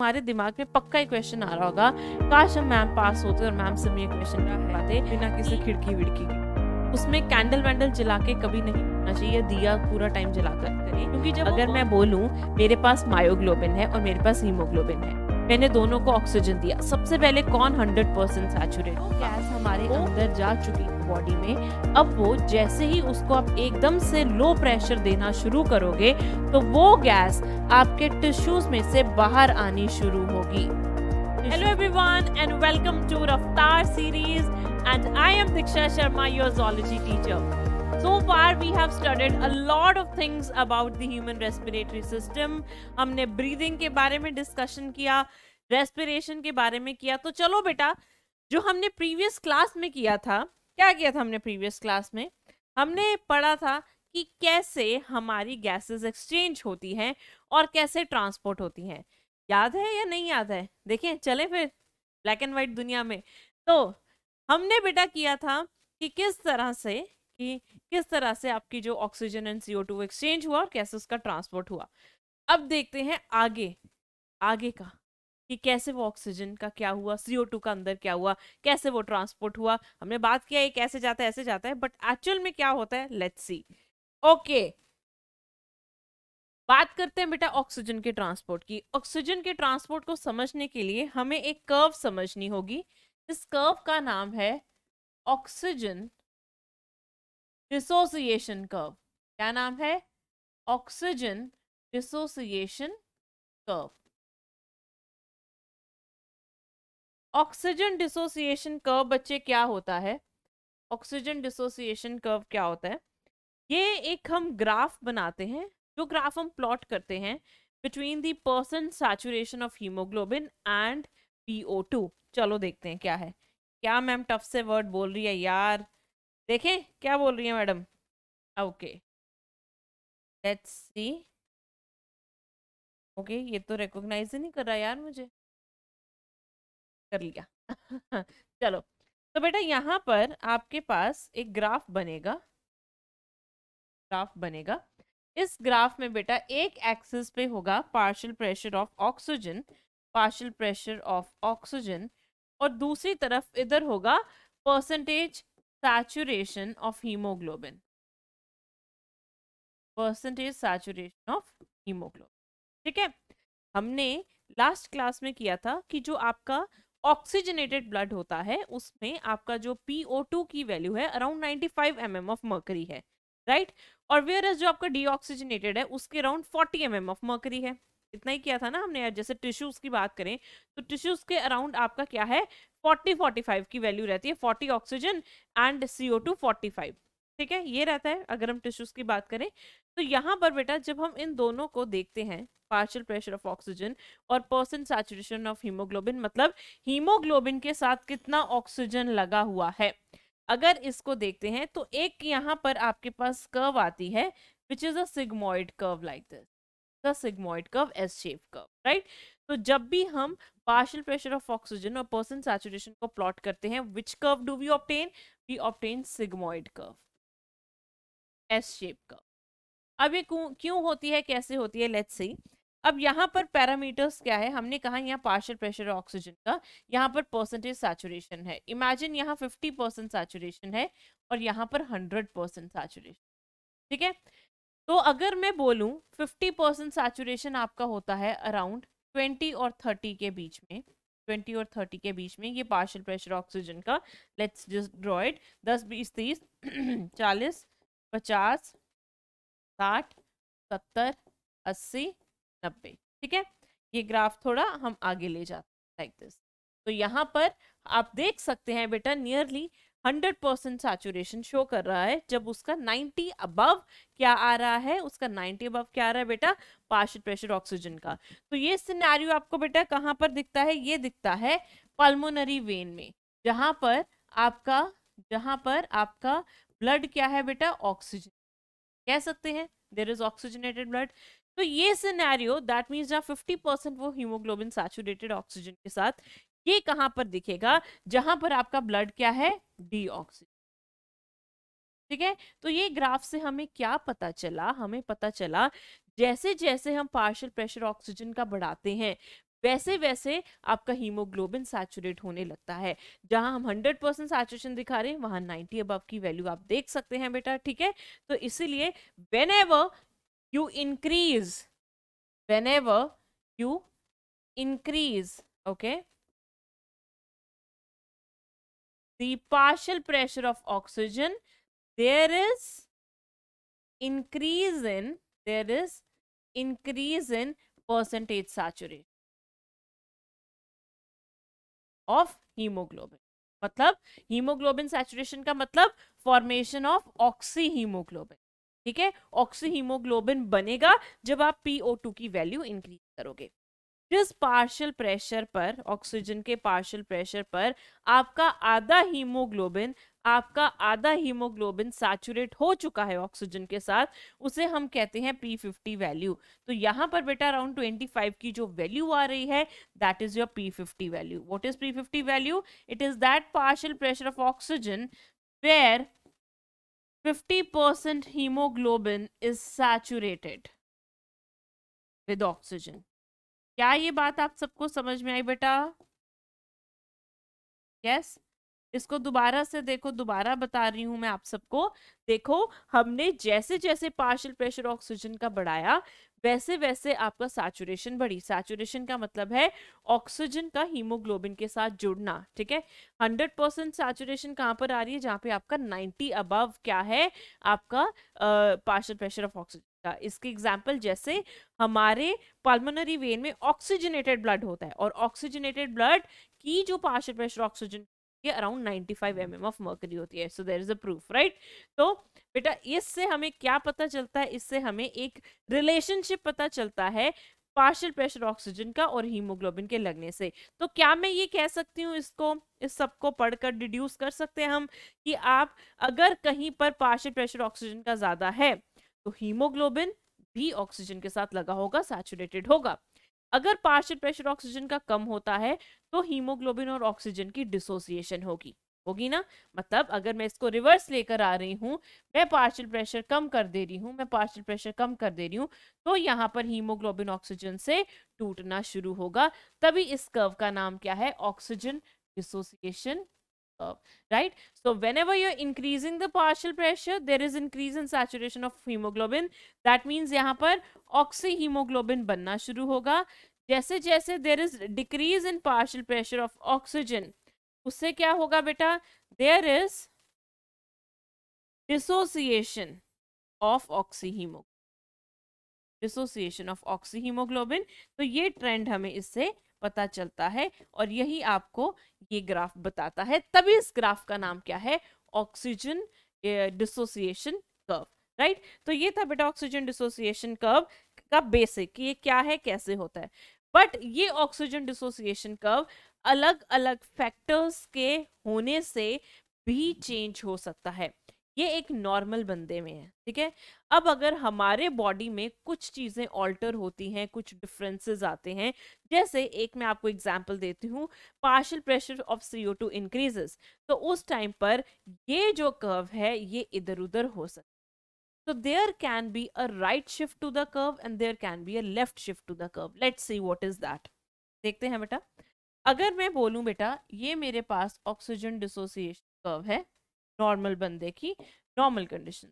हमारे दिमाग में पक्का ही क्वेश्चन आ रहा होगा काश हम मैम पास होते और मैम से ये क्वेश्चन पाते बिना किसी खिड़की विड़की के उसमें कैंडल वैंडल जला के कभी नहीं होना चाहिए दिया पूरा टाइम जला कर करें क्योंकि जब अगर मैं बोलूँ मेरे पास मायोग्लोबिन है और मेरे पास हीमोग्लोबिन है मैंने दोनों को ऑक्सीजन दिया सबसे पहले कौन हंड्रेड परसेंट सैचुरेट वो गैस हमारे अंदर जा चुकी बॉडी में अब वो जैसे ही उसको आप एकदम से लो प्रेशर देना शुरू करोगे तो वो गैस आपके टिश्यूज में से बाहर आनी शुरू होगी hello everyone and welcome to Raftaar series and I am Diksha Sharma your zoology teacher so far we have studied a lot of things about the human respiratory system हमने ब्रीदिंग के बारे में डिस्कशन किया रेस्पिरेशन के बारे में किया तो चलो बेटा जो हमने प्रीवियस क्लास में किया था क्या किया था हमने प्रीवियस क्लास में हमने पढ़ा था कि कैसे हमारी गैसेस एक्सचेंज होती हैं और कैसे ट्रांसपोर्ट होती हैं याद है या नहीं याद है देखें चले फिर ब्लैक एंड वाइट दुनिया में तो हमने बेटा किया था कि किस तरह से कि किस तरह से आपकी जो oxygen and CO two exchange हुआ और कैसे उसका ट्रांसपोर्ट हुआ अब देखते हैं आगे आगे का कि कैसे वो ऑक्सीजन का क्या हुआ सीओ टू का अंदर क्या हुआ कैसे वो ट्रांसपोर्ट हुआ हमने बात किया ये कैसे जाता है ऐसे जाता है बट एक्चुअल में क्या होता है लेट्स सी ओके बात करते हैं बेटा ऑक्सीजन के ट्रांसपोर्ट की ऑक्सीजन के ट्रांसपोर्ट को समझने के लिए हमें एक कर्व समझनी होगी इस कर्व का नाम है ऑक्सीजन डिसोसिएशन कर्व क्या नाम है oxygen dissociation curve oxygen dissociation curve बच्चे क्या होता है ऑक्सीजन डिसोसिएशन कर्व क्या होता है ये एक हम ग्राफ बनाते हैं जो ग्राफ हम प्लॉट करते हैं between the percent saturation of hemoglobin and P चलो देखते हैं क्या है क्या मैम टफ से वर्ड बोल रही है यार देखें क्या बोल रही है madam okay let's see okay ये तो रिकोगनाइज ही नहीं कर रहा यार मुझे कर लिया चलो तो बेटा यहाँ पर आपके पास एक ग्राफ बनेगा ग्राफ बनेगा इस ग्राफ में बेटा एक एक्सिस पे होगा partial pressure of oxygen partial pressure of oxygen और दूसरी तरफ इधर होगा percentage saturation of hemoglobin. percentage saturation of hemoglobin ठीक है हमने लास्ट क्लास में किया था कि जो आपका ऑक्सीजनेटेड ब्लड होता है उसमें आपका जो PO2 की वैल्यू है around 95 five mm of mercury है राइट और वेयर जो आपका डीऑक्सीजनेटेड है उसके अराउंड 40 mm ऑफ मर्करी है इतना ही किया था ना हमने यार जैसे टिश्यूज की बात करें तो टिश्यूज के अराउंड आपका क्या है फोर्टी फोर्टी फाइव की वैल्यू रहती है forty oxygen and C O two forty five ठीक है ये रहता है अगर हम टिश्यूज की बात करें तो यहाँ पर बेटा जब हम इन दोनों को देखते हैं पार्शियल प्रेशर ऑफ ऑक्सीजन और परसेंट सैचुरेशन ऑफ हीमोग्लोबिन मतलब हीमोग्लोबिन के साथ कितना ऑक्सीजन लगा हुआ है अगर इसको देखते हैं तो एक यहाँ पर आपके पास कर्व आती है which is a curve like this sigmoid curve S shape curve right तो जब भी हम पार्शियल प्रेशर ऑफ ऑक्सीजन और पर्सन सैचुरेशन को प्लॉट करते हैं which curve do we obtain we obtain sigmoid curve S shape curve अब ये क्यों होती है कैसे होती है लेट्स सी अब यहाँ पर पैरामीटर्स क्या है हमने कहा यहाँ पार्शियल प्रेशर ऑक्सीजन का यहाँ पर परसेंटेज सैचुरेशन है इमेजिन यहाँ 50 परसेंट सैचुरेशन है और यहाँ पर 100 परसेंट सैचुरेशन ठीक है तो अगर मैं बोलूँ 50 परसेंट सैचुरेशन आपका होता है अराउंड ट्वेंटी और थर्टी के बीच में ट्वेंटी और थर्टी के बीच में ये पार्शल प्रेशर ऑक्सीजन का लेट्स जस्ट ड्रॉइड दस बीस तीस चालीस पचास साठ सत्तर अस्सी नब्बे ठीक है ये ग्राफ थोड़ा हम आगे ले जाते लाइक दिस तो यहाँ पर आप देख सकते हैं बेटा nearly hundred percent saturation show कर रहा है जब उसका नाइन्टी अबव क्या आ रहा है उसका नाइन्टी अबव क्या आ रहा है बेटा पार्शल प्रेशर ऑक्सीजन का तो ये सिनेरियो आपको बेटा कहाँ पर दिखता है ये दिखता है पल्मोनरी वेन में जहाँ पर आपका जहाँ पर आपका ब्लड क्या है बेटा ऑक्सीजन कह सकते हैं देर इज ऑक्सीजनेटेड ब्लड तो ये सिनेरियो दैट मीन्स जहाँ 50 वो हीमोग्लोबिन सैचुरेटेड ऑक्सीजन के साथ ये कहां पर दिखेगा जहां पर आपका ब्लड क्या है डी ठीक है तो ये ग्राफ से हमें क्या पता चला हमें पता चला जैसे जैसे हम पार्शियल प्रेशर ऑक्सीजन का बढ़ाते हैं वैसे वैसे आपका हीमोग्लोबिन सैचुरेट होने लगता है जहां हम 100 परसेंट सैचुरेशन दिखा रहे हैं वहां 90 अब की वैल्यू आप देख सकते हैं बेटा ठीक है तो इसीलिए when you increase when you increase okay the partial pressure of oxygen there is increase in there is increase in percentage saturation of hemoglobin मतलब हीमोग्लोबिन सैचुरेशन का मतलब फॉर्मेशन ऑफ ऑक्सी हीमोग्लोबिन ठीक है ऑक्सी हीमोग्लोबिन बनेगा जब आप PO two की value increase करोगे जिस पार्शल प्रेशर पर ऑक्सीजन के पार्शल प्रेशर पर आपका आधा हीमोग्लोबिन आपका आधा हीमोग्लोबिन सैचुरेट हो चुका है ऑक्सीजन के साथ उसे हम कहते हैं पी फिफ्टी वैल्यू तो यहाँ पर बेटा अराउंड ट्वेंटी फाइव की जो वैल्यू आ रही है that is your P fifty value what is P fifty value it is that partial pressure of oxygen where fifty percent hemoglobin is saturated with oxygen क्या ये बात आप सबको समझ में आई बेटा यस इसको दोबारा से देखो दोबारा बता रही हूं मैं आप सबको देखो हमने जैसे जैसे पार्शियल प्रेशर ऑक्सीजन का बढ़ाया वैसे वैसे आपका सैचुरेशन बढ़ी सैचुरेशन का मतलब है ऑक्सीजन का हीमोग्लोबिन के साथ जुड़ना ठीक है 100 परसेंट सैचुरेशन कहाँ पर आ रही है जहाँ पे आपका 90 अबव क्या है आपका पार्शियल प्रेशर ऑफ ऑक्सीजन सकता इसके एग्जाम्पल जैसे हमारे पल्मोनरी वेन में ऑक्सीजनेटेड ब्लड होता है और ऑक्सीजनेटेड ब्लड की जो पार्शल प्रेशर ऑक्सीजन ये अराउंड 95 फाइव ऑफ मर्करी होती है so there is a proof right तो बेटा इससे हमें क्या पता चलता है इससे हमें एक रिलेशनशिप पता चलता है पार्शियल प्रेशर ऑक्सीजन का और हीमोग्लोबिन के लगने से तो क्या मैं ये कह सकती हूँ इसको इस सबको पढ़कर डिड्यूस कर सकते हैं हम कि आप अगर कहीं पर पार्शियल प्रेशर ऑक्सीजन का ज़्यादा है तो हीमोग्लोबिन भी ऑक्सीजन के साथ लगा होगा सैचुरेटेड होगा अगर पार्शियल प्रेशर ऑक्सीजन का कम होता है तो हीमोग्लोबिन और ऑक्सीजन की डिसोसिएशन होगी होगी ना मतलब अगर मैं इसको रिवर्स लेकर आ रही हूँ मैं पार्शियल प्रेशर कम कर दे रही हूँ मैं पार्शियल प्रेशर कम कर दे रही हूँ तो यहाँ पर हीमोग्लोबिन ऑक्सीजन से टूटना शुरू होगा तभी इस कर्व का नाम क्या है oxygen dissociation curve, right? So whenever you're increasing the partial pressure, there is increase in saturation of hemoglobin. That means yahan par oxyhemoglobin banna shuru hoga jaise jaise there is decrease in partial pressure of oxygen usse kya hoga beta there is dissociation of oxyhemoglobin dissociation of oxyhemoglobin of oxyhemoglobin तो ये trend पता चलता है और यही आपको ये graph बताता है तभी इस ग्राफ का नाम क्या है ऑक्सीजन डिसोसिएशन कर्व राइट तो ये था बेटा ऑक्सीजन डिसोसिएशन कर्व का बेसिक ये क्या है कैसे होता है बट ये ऑक्सीजन डिसोसिएशन कर्व अलग अलग फैक्टर्स के होने से भी चेंज हो सकता है ये एक नॉर्मल बंदे में है ठीक है अब अगर हमारे बॉडी में कुछ चीज़ें ऑल्टर होती हैं कुछ डिफरेंसेस आते हैं जैसे एक मैं आपको एग्जांपल देती हूँ partial pressure of C O two increases तो उस टाइम पर ये जो कर्व है ये इधर उधर हो सकता तो there can be a right shift to the curve and there can be a left shift to the curve let see what is that देखते हैं बेटा अगर मैं बोलूं बेटा ये मेरे पास ऑक्सीजन डिसोसिएशन कर्व है नॉर्मल बंदे की नॉर्मल कंडीशन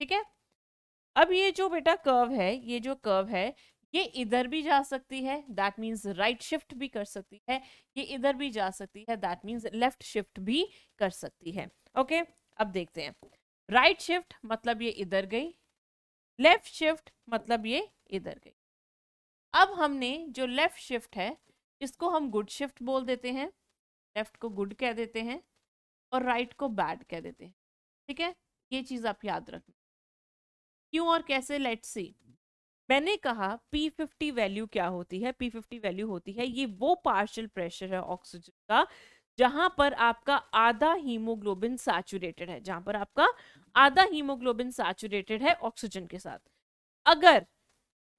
ठीक है अब ये जो बेटा कर्व है ये जो कर्व है ये इधर भी जा सकती है दैट मीन्स राइट शिफ्ट भी कर सकती है ये इधर भी जा सकती है दैट मीन्स लेफ्ट शिफ्ट भी कर सकती है ओके okay? अब देखते हैं राइट right शिफ्ट मतलब ये इधर गई लेफ्ट शिफ्ट मतलब ये इधर गई अब हमने जो लेफ्ट शिफ्ट है इसको हम गुड शिफ्ट बोल देते हैं लेफ्ट को गुड कह देते हैं और राइट को बैड कह देते हैं ठीक है ये चीज़ आप याद रखना क्यों और कैसे लेट सी मैंने कहा पी फिफ्टी वैल्यू क्या होती है P50 वैल्यू होती है ये वो पार्शियल प्रेशर है ऑक्सीजन का जहां पर आपका आधा हीमोग्लोबिन सैचुरेटेड है जहां पर आपका आधा हीमोग्लोबिन सैचुरेटेड है ऑक्सीजन के साथ अगर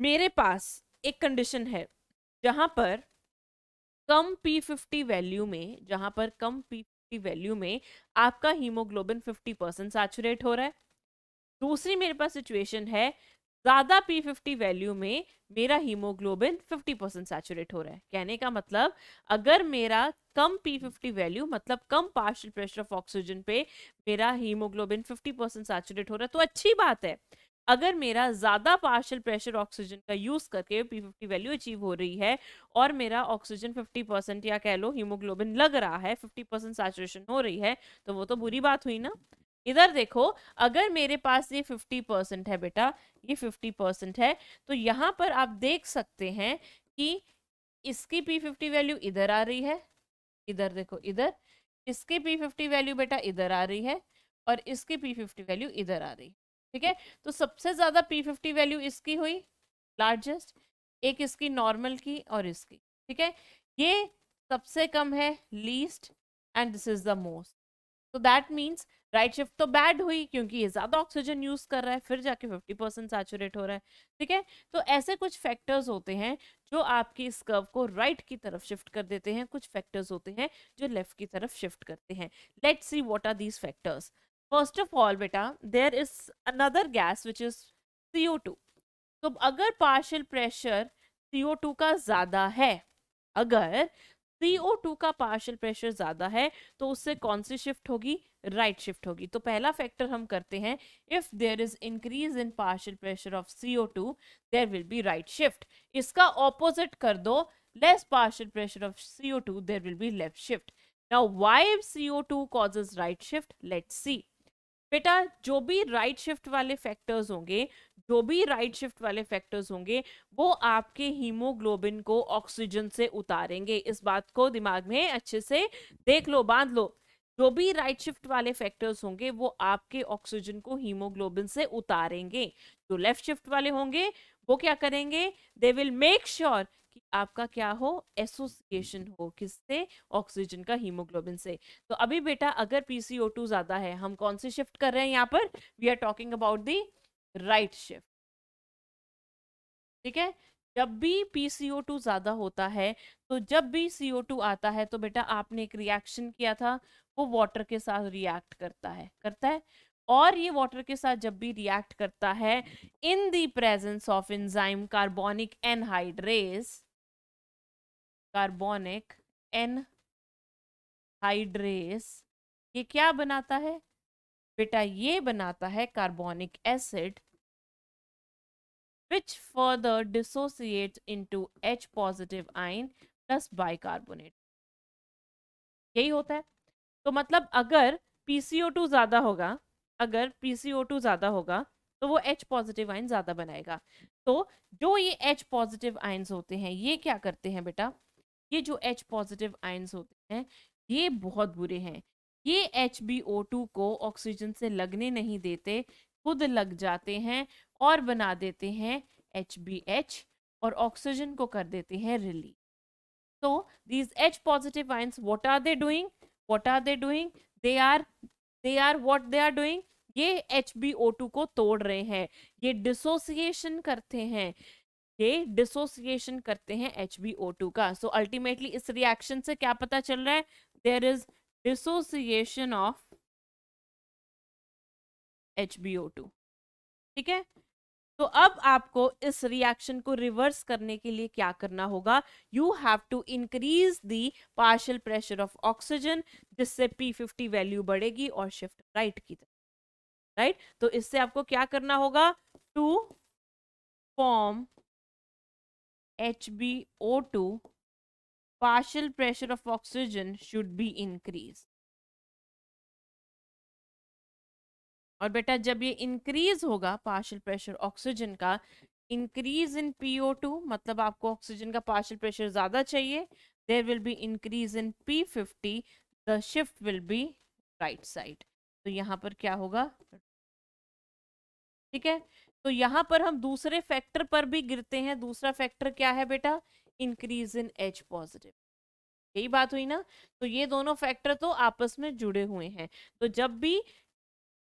मेरे पास एक कंडीशन है जहां पर कम पी फिफ्टी वैल्यू में जहां पर कम पी वैल्यू में आपका हीमोग्लोबिन 50 परसेंट सैचुरेट हो रहा है दूसरी मेरे पास सिचुएशन है ज़्यादा पी फिफ्टी वैल्यू में मेरा हीमोग्लोबिन फिफ्टी परसेंट सैचुरेट हो रहा है कहने का मतलब अगर मेरा कम पी फिफ्टी वैल्यू मतलब कम पार्शियल प्रेशर ऑफ ऑक्सीजन पे मेरा हीमोग्लोबिन फिफ्टी परसेंट सैचुरेट हो रहा है तो अच्छी बात है अगर मेरा ज़्यादा पार्शल प्रेशर ऑक्सीजन का यूज़ करके पी फिफ्टी वैल्यू अचीव हो रही है और मेरा ऑक्सीजन फिफ्टी परसेंट या कह लो हीमोग्लोबिन लग रहा है फिफ्टी परसेंट सैचुरेशन हो रही है तो वो तो बुरी बात हुई ना इधर देखो अगर मेरे पास ये फिफ्टी परसेंट है बेटा ये फिफ्टी परसेंट है तो यहाँ पर आप देख सकते हैं कि इसकी पी फिफ्टी वैल्यू इधर आ रही है इधर देखो इधर इसकी पी फिफ्टी वैल्यू बेटा इधर आ रही है और इसकी पी फिफ्टी वैल्यू इधर आ रही है ठीक है तो सबसे ज़्यादा पी फिफ्टी वैल्यू इसकी हुई लार्जेस्ट एक इसकी नॉर्मल की और इसकी ठीक है ये सबसे कम है least and this is the most तो दैट मीन्स राइट शिफ्ट तो बैड हुई क्योंकि ये ज़्यादा ऑक्सीजन यूज़ कर रहा है फिर जाके 50 परसेंट सैचुरेट हो रहा है ठीक है तो ऐसे कुछ फैक्टर्स होते हैं जो आपकी इस कर्व को राइट right की तरफ शिफ्ट कर देते हैं कुछ फैक्टर्स होते हैं जो लेफ्ट की तरफ शिफ्ट करते हैं let see what are these factors first of all बेटा there is another gas which is C O two तो अगर partial pressure C O two का ज़्यादा है अगर सी ओ टू का पार्शियल प्रेशर ज़्यादा है तो उससे कौन सी शिफ्ट होगी राइट right शिफ्ट होगी तो पहला फैक्टर हम करते हैं if there is increase in partial pressure of C O two there will be right shift इसका ऑपोजिट कर दो less partial pressure of CO2, there will be left shift. Now, why CO2 causes right shift let see बेटा जो भी right shift वाले factors होंगे जो भी राइट शिफ्ट वाले फैक्टर्स होंगे वो आपके हीमोग्लोबिन को ऑक्सीजन से उतारेंगे इस बात को दिमाग में अच्छे से देख लो बांध लो जो भी राइट शिफ्ट वाले फैक्टर्स होंगे वो आपके ऑक्सीजन को हीमोग्लोबिन से उतारेंगे जो लेफ्ट शिफ्ट वाले होंगे वो क्या करेंगे दे विल मेक श्योर कि आपका क्या हो एसोसिएशन हो किससे ऑक्सीजन का हीमोग्लोबिन से तो अभी बेटा अगर पीसीओ ज्यादा है हम कौन से शिफ्ट कर रहे हैं यहाँ पर we are talking about the right shift ठीक है जब भी PCO2 ज़्यादा होता है तो जब भी CO2 आता है तो बेटा आपने एक रिएक्शन किया था वो वाटर के साथ रिएक्ट करता है करता है और ये वाटर के साथ जब भी रिएक्ट करता है in the presence of enzyme carbonic anhydrase carbonic anhydrase ये क्या बनाता है बेटा ये बनाता है carbonic acid which further dissociate into H positive ion plus bicarbonate यही होता है तो मतलब अगर टू ज़्यादा होगा अगर पीसीओ टू ज़्यादा होगा तो वो एच पॉजिटिव आयन ज़्यादा बनाएगा तो जो ये एच पॉजिटिव आयन्स होते हैं ये क्या करते हैं बेटा ये जो एच पॉजिटिव आयन्स होते हैं ये बहुत बुरे हैं ये एच को ऑक्सीजन से लगने नहीं देते खुद लग जाते हैं और बना देते हैं एच और ऑक्सीजन को कर देते हैं रिलीज तो these H positive ions what are they doing what are they doing they are they are what they are doing ये एच बी ओ टू को तोड़ रहे हैं ये डिसोसिएशन करते हैं के डिसोसिएशन करते हैं एच का सो so, अल्टीमेटली इस रिएक्शन से क्या पता चल रहा है there is dissociation of H ठीक है तो अब आपको इस रिएक्शन को रिवर्स करने के लिए क्या करना होगा you have to increase the partial pressure of oxygen जिससे P50 वैल्यू बढ़ेगी और शिफ्ट राइट की तरफ राइट तो इससे आपको क्या करना होगा to form H B O two partial pressure of oxygen should be increase और बेटा जब ये इंक्रीज होगा पार्शल प्रेशर ऑक्सीजन का इंक्रीज इन टू मतलब आपको ऑक्सीजन का पार्शल प्रेशर ज़्यादा चाहिए there will be increase in P fifty the shift will be right side तो यहाँ पर क्या होगा ठीक है तो यहाँ पर हम दूसरे फैक्टर पर भी गिरते हैं दूसरा फैक्टर क्या है बेटा इंक्रीज इन एच पॉजिटिव यही बात हुई ना तो ये दोनों फैक्टर तो आपस में जुड़े हुए हैं तो जब भी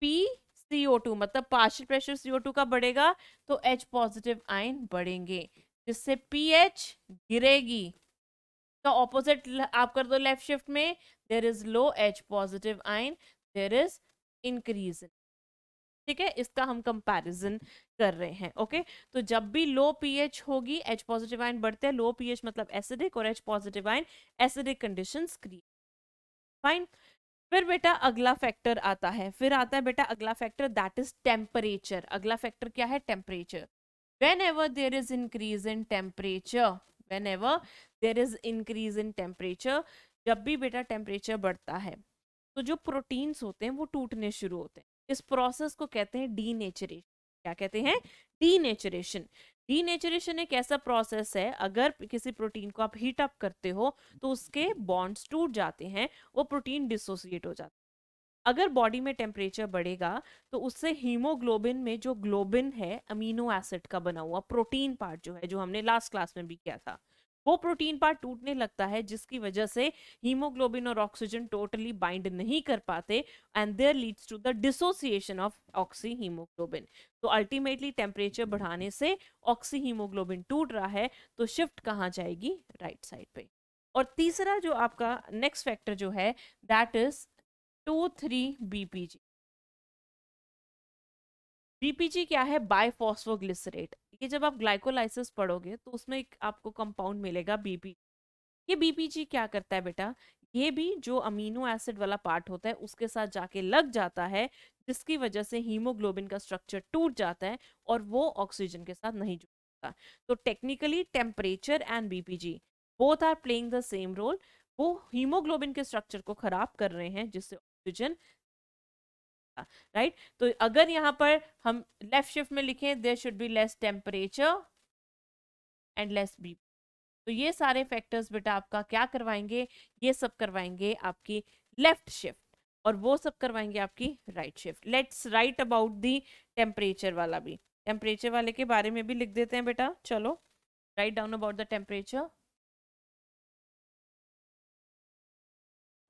पी ओ टू मतलब पार्शियल प्रेशर ओ टू का बढ़ेगा तो एच पॉजिटिव आयन बढ़ेंगे जिससे पी एच गिरेगी तो ऑपोजिट आप कर दो लेफ्ट शिफ्ट में there is low H positive ion there is increase ठीक है इसका हम कंपैरिजन कर रहे हैं ओके तो जब भी लो पीएच होगी एच पॉजिटिव आइन बढ़ते हैं लो पीएच मतलब एसिडिक और H positive ion acidic condition create fine फिर बेटा अगला फैक्टर आता है फिर आता है बेटा अगला फैक्टर दैट इज टेम्परेचर अगला फैक्टर क्या है temperature whenever there is increase in temperature whenever there is increase in temperature जब भी बेटा टेम्परेचर बढ़ता है तो जो प्रोटीन्स होते हैं वो टूटने शुरू होते हैं इस प्रोसेस को कहते हैं डी क्या कहते हैं डी डी नेचुरेशन एक ऐसा प्रोसेस है अगर किसी प्रोटीन को आप हीट अप करते हो तो उसके बॉन्ड्स टूट जाते हैं वो प्रोटीन डिसोसिएट हो जाते हैं अगर बॉडी में टेम्परेचर बढ़ेगा तो उससे हीमोग्लोबिन में जो ग्लोबिन है अमीनो एसिड का बना हुआ प्रोटीन पार्ट जो है जो हमने लास्ट क्लास में भी किया था वो प्रोटीन पार्ट टूटने लगता है जिसकी वजह से हीमोग्लोबिन और ऑक्सीजन टोटली बाइंड नहीं कर पाते and there leads to the dissociation of oxyhemoglobin तो अल्टीमेटली टेम्परेचर बढ़ाने से ऑक्सी हीमोग्लोबिन टूट रहा है तो शिफ्ट कहाँ जाएगी राइट साइड पे और तीसरा जो आपका नेक्स्ट फैक्टर जो है that is two three G BPG क्या है बायफॉस्फोग्लिसरेट ये जब आप ग्लाइकोलाइसिस पढ़ोगे तो उसमें एक आपको कंपाउंड मिलेगा बीपी ये बीपीजी क्या करता है बेटा ये भी जो अमीनो एसिड वाला पार्ट होता है उसके साथ जाके लग जाता है जिसकी वजह से हीमोग्लोबिन का स्ट्रक्चर टूट जाता है और वो ऑक्सीजन के साथ नहीं जुड़ता तो technically temperature and BPG both are playing the same role वो हीमोग्लोबिन के स्ट्रक्चर को खराब कर रहे हैं जिससे ऑक्सीजन राइट right? तो अगर यहाँ पर हम लेफ्ट शिफ्ट में लिखें there should be less temperature and less B तो ये सारे फैक्टर्स बेटा आपका क्या करवाएंगे ये सब करवाएंगे आपकी लेफ्ट शिफ्ट और वो सब करवाएंगे आपकी right shift let's write about the temperature वाला भी टेम्परेचर वाले के बारे में भी लिख देते हैं बेटा चलो write down about the temperature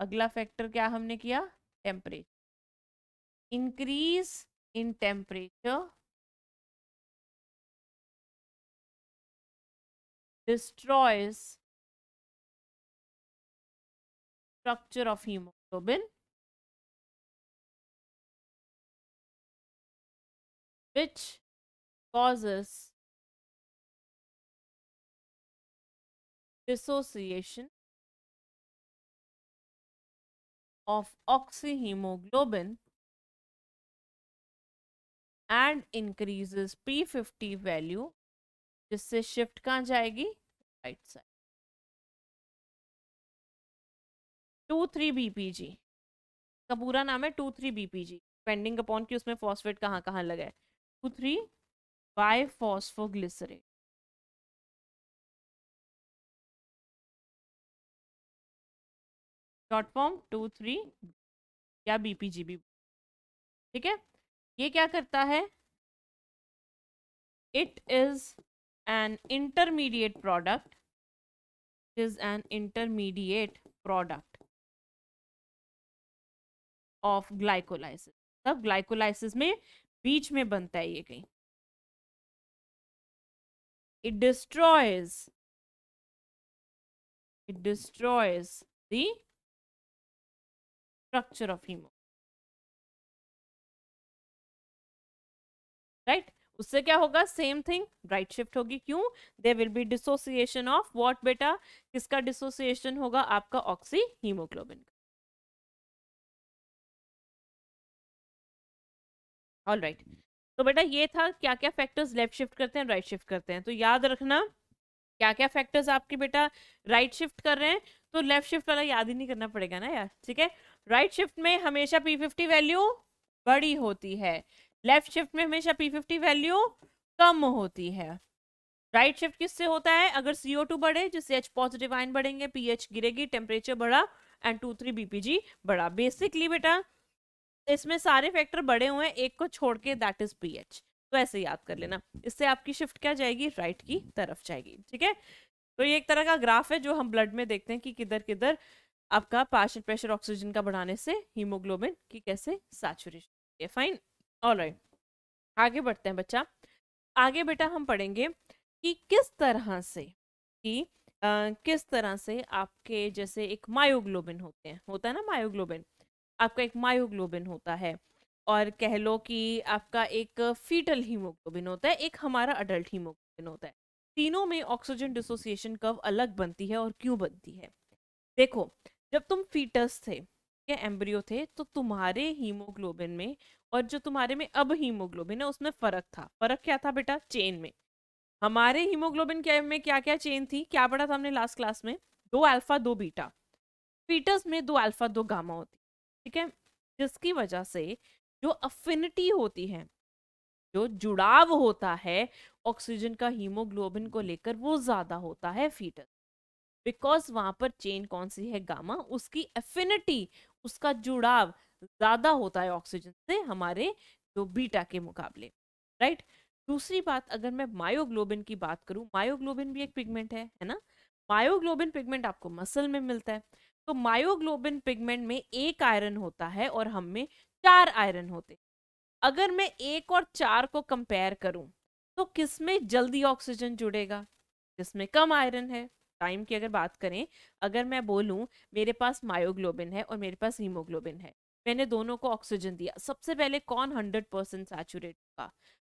अगला फैक्टर क्या हमने किया temperature increase in temperature, destroys structure of hemoglobin, which causes dissociation of oxyhemoglobin and increases P fifty value जिससे शिफ्ट कहाँ जाएगी right side two three G का पूरा नाम है two three G depending upon की उसमें फॉस्फेट कहाँ कहाँ लगा है two three bi phosphoglycerate dot form two three या बीपीजी भी ठीक है ये क्या करता है it is an intermediate product it is an intermediate product of glycolysis तब ग्लाइकोलाइसिस में बीच में बनता है ये कहीं it destroys it destroys the structure of hemo उससे क्या होगा सेम थिंग राइट शिफ्ट होगी क्यों they will be dissociation of what बेटा किसका डिसोसिएशन होगा आपका ऑक्सी हीमोग्लोबिन का ऑल राइट तो बेटा ये था क्या क्या फैक्टर्स लेफ्ट शिफ्ट करते हैं राइट शिफ्ट करते हैं तो याद रखना क्या क्या फैक्टर्स आपके बेटा राइट शिफ्ट कर रहे हैं तो लेफ्ट शिफ्ट वाला याद ही नहीं करना पड़ेगा ना यार ठीक है राइट शिफ्ट में हमेशा पी फिफ्टी वैल्यू बड़ी होती है लेफ्ट शिफ्ट में हमेशा पी फिफ्टी वैल्यू कम होती है राइट right शिफ्ट किससे होता है अगर सीओ टू बढ़े जिससे एच पॉजिटिव आयन बढ़ेंगे एच गिरेगी टेम्परेचर बढ़ा एंड टू थ्री जी बढ़ा बेसिकली बेटा इसमें सारे फैक्टर बढ़े हुए हैं एक को छोड़ के दैट इज पी एच तो ऐसे याद कर लेना इससे आपकी शिफ्ट क्या जाएगी राइट की तरफ जाएगी ठीक है तो ये एक तरह का ग्राफ है जो हम ब्लड में देखते हैं कि किधर किधर आपका पार्शल प्रेशर ऑक्सीजन का बढ़ाने से हीमोग्लोबिन की कैसे सैचुरेशन फाइन ऑल राइट आगे बढ़ते हैं बच्चा आगे बेटा हम पढ़ेंगे कि किस तरह से कि आ, किस तरह से आपके जैसे एक मायोग्लोबिन होते हैं होता है ना मायोग्लोबिन आपका एक मायोग्लोबिन होता है और कह लो कि आपका एक फीटल हीमोग्लोबिन होता है एक हमारा अडल्ट हीमोग्लोबिन होता है तीनों में ऑक्सीजन डिसोसिएशन कव अलग बनती है और क्यों बनती है देखो जब तुम फीटस थे के एम्ब्रियो थे तो तुम्हारे हीमोग्लोबिन में और जो तुम्हारे में अब हीमोग्लोबिन है उसमें फर्क था फर्क क्या था बेटा चेन में हमारे हीमोग्लोबिन के में क्या क्या चेन थी क्या पढ़ा था हमने लास्ट क्लास में दो अल्फा दो बीटा फीटस में दो अल्फा दो गामा होती ठीक है जिसकी वजह से जो अफिनिटी होती है जो जुड़ाव होता है ऑक्सीजन का हीमोग्लोबिन को लेकर वो ज्यादा होता है फीटस बिकॉज वहां पर चेन कौन सी है गामा उसकी एफिनिटी उसका जुड़ाव ज्यादा होता है ऑक्सीजन से हमारे जो बीटा के मुकाबले राइट दूसरी बात अगर मैं मायोग्लोबिन की बात करूं मायोग्लोबिन भी एक पिगमेंट है है ना मायोग्लोबिन पिगमेंट आपको मसल में मिलता है तो मायोग्लोबिन पिगमेंट में एक आयरन होता है और हम में चार आयरन होते हैं अगर मैं एक और चार को कंपेयर करूं तो किस में जल्दी ऑक्सीजन जुड़ेगा जिसमें कम आयरन है टाइम की अगर बात करें अगर मैं बोलूँ मेरे पास मायोग्लोबिन है और मेरे पास हीमोग्लोबिन है मैंने दोनों को ऑक्सीजन दिया सबसे पहले कौन हंड्रेड परसेंट सैचुरेट होगा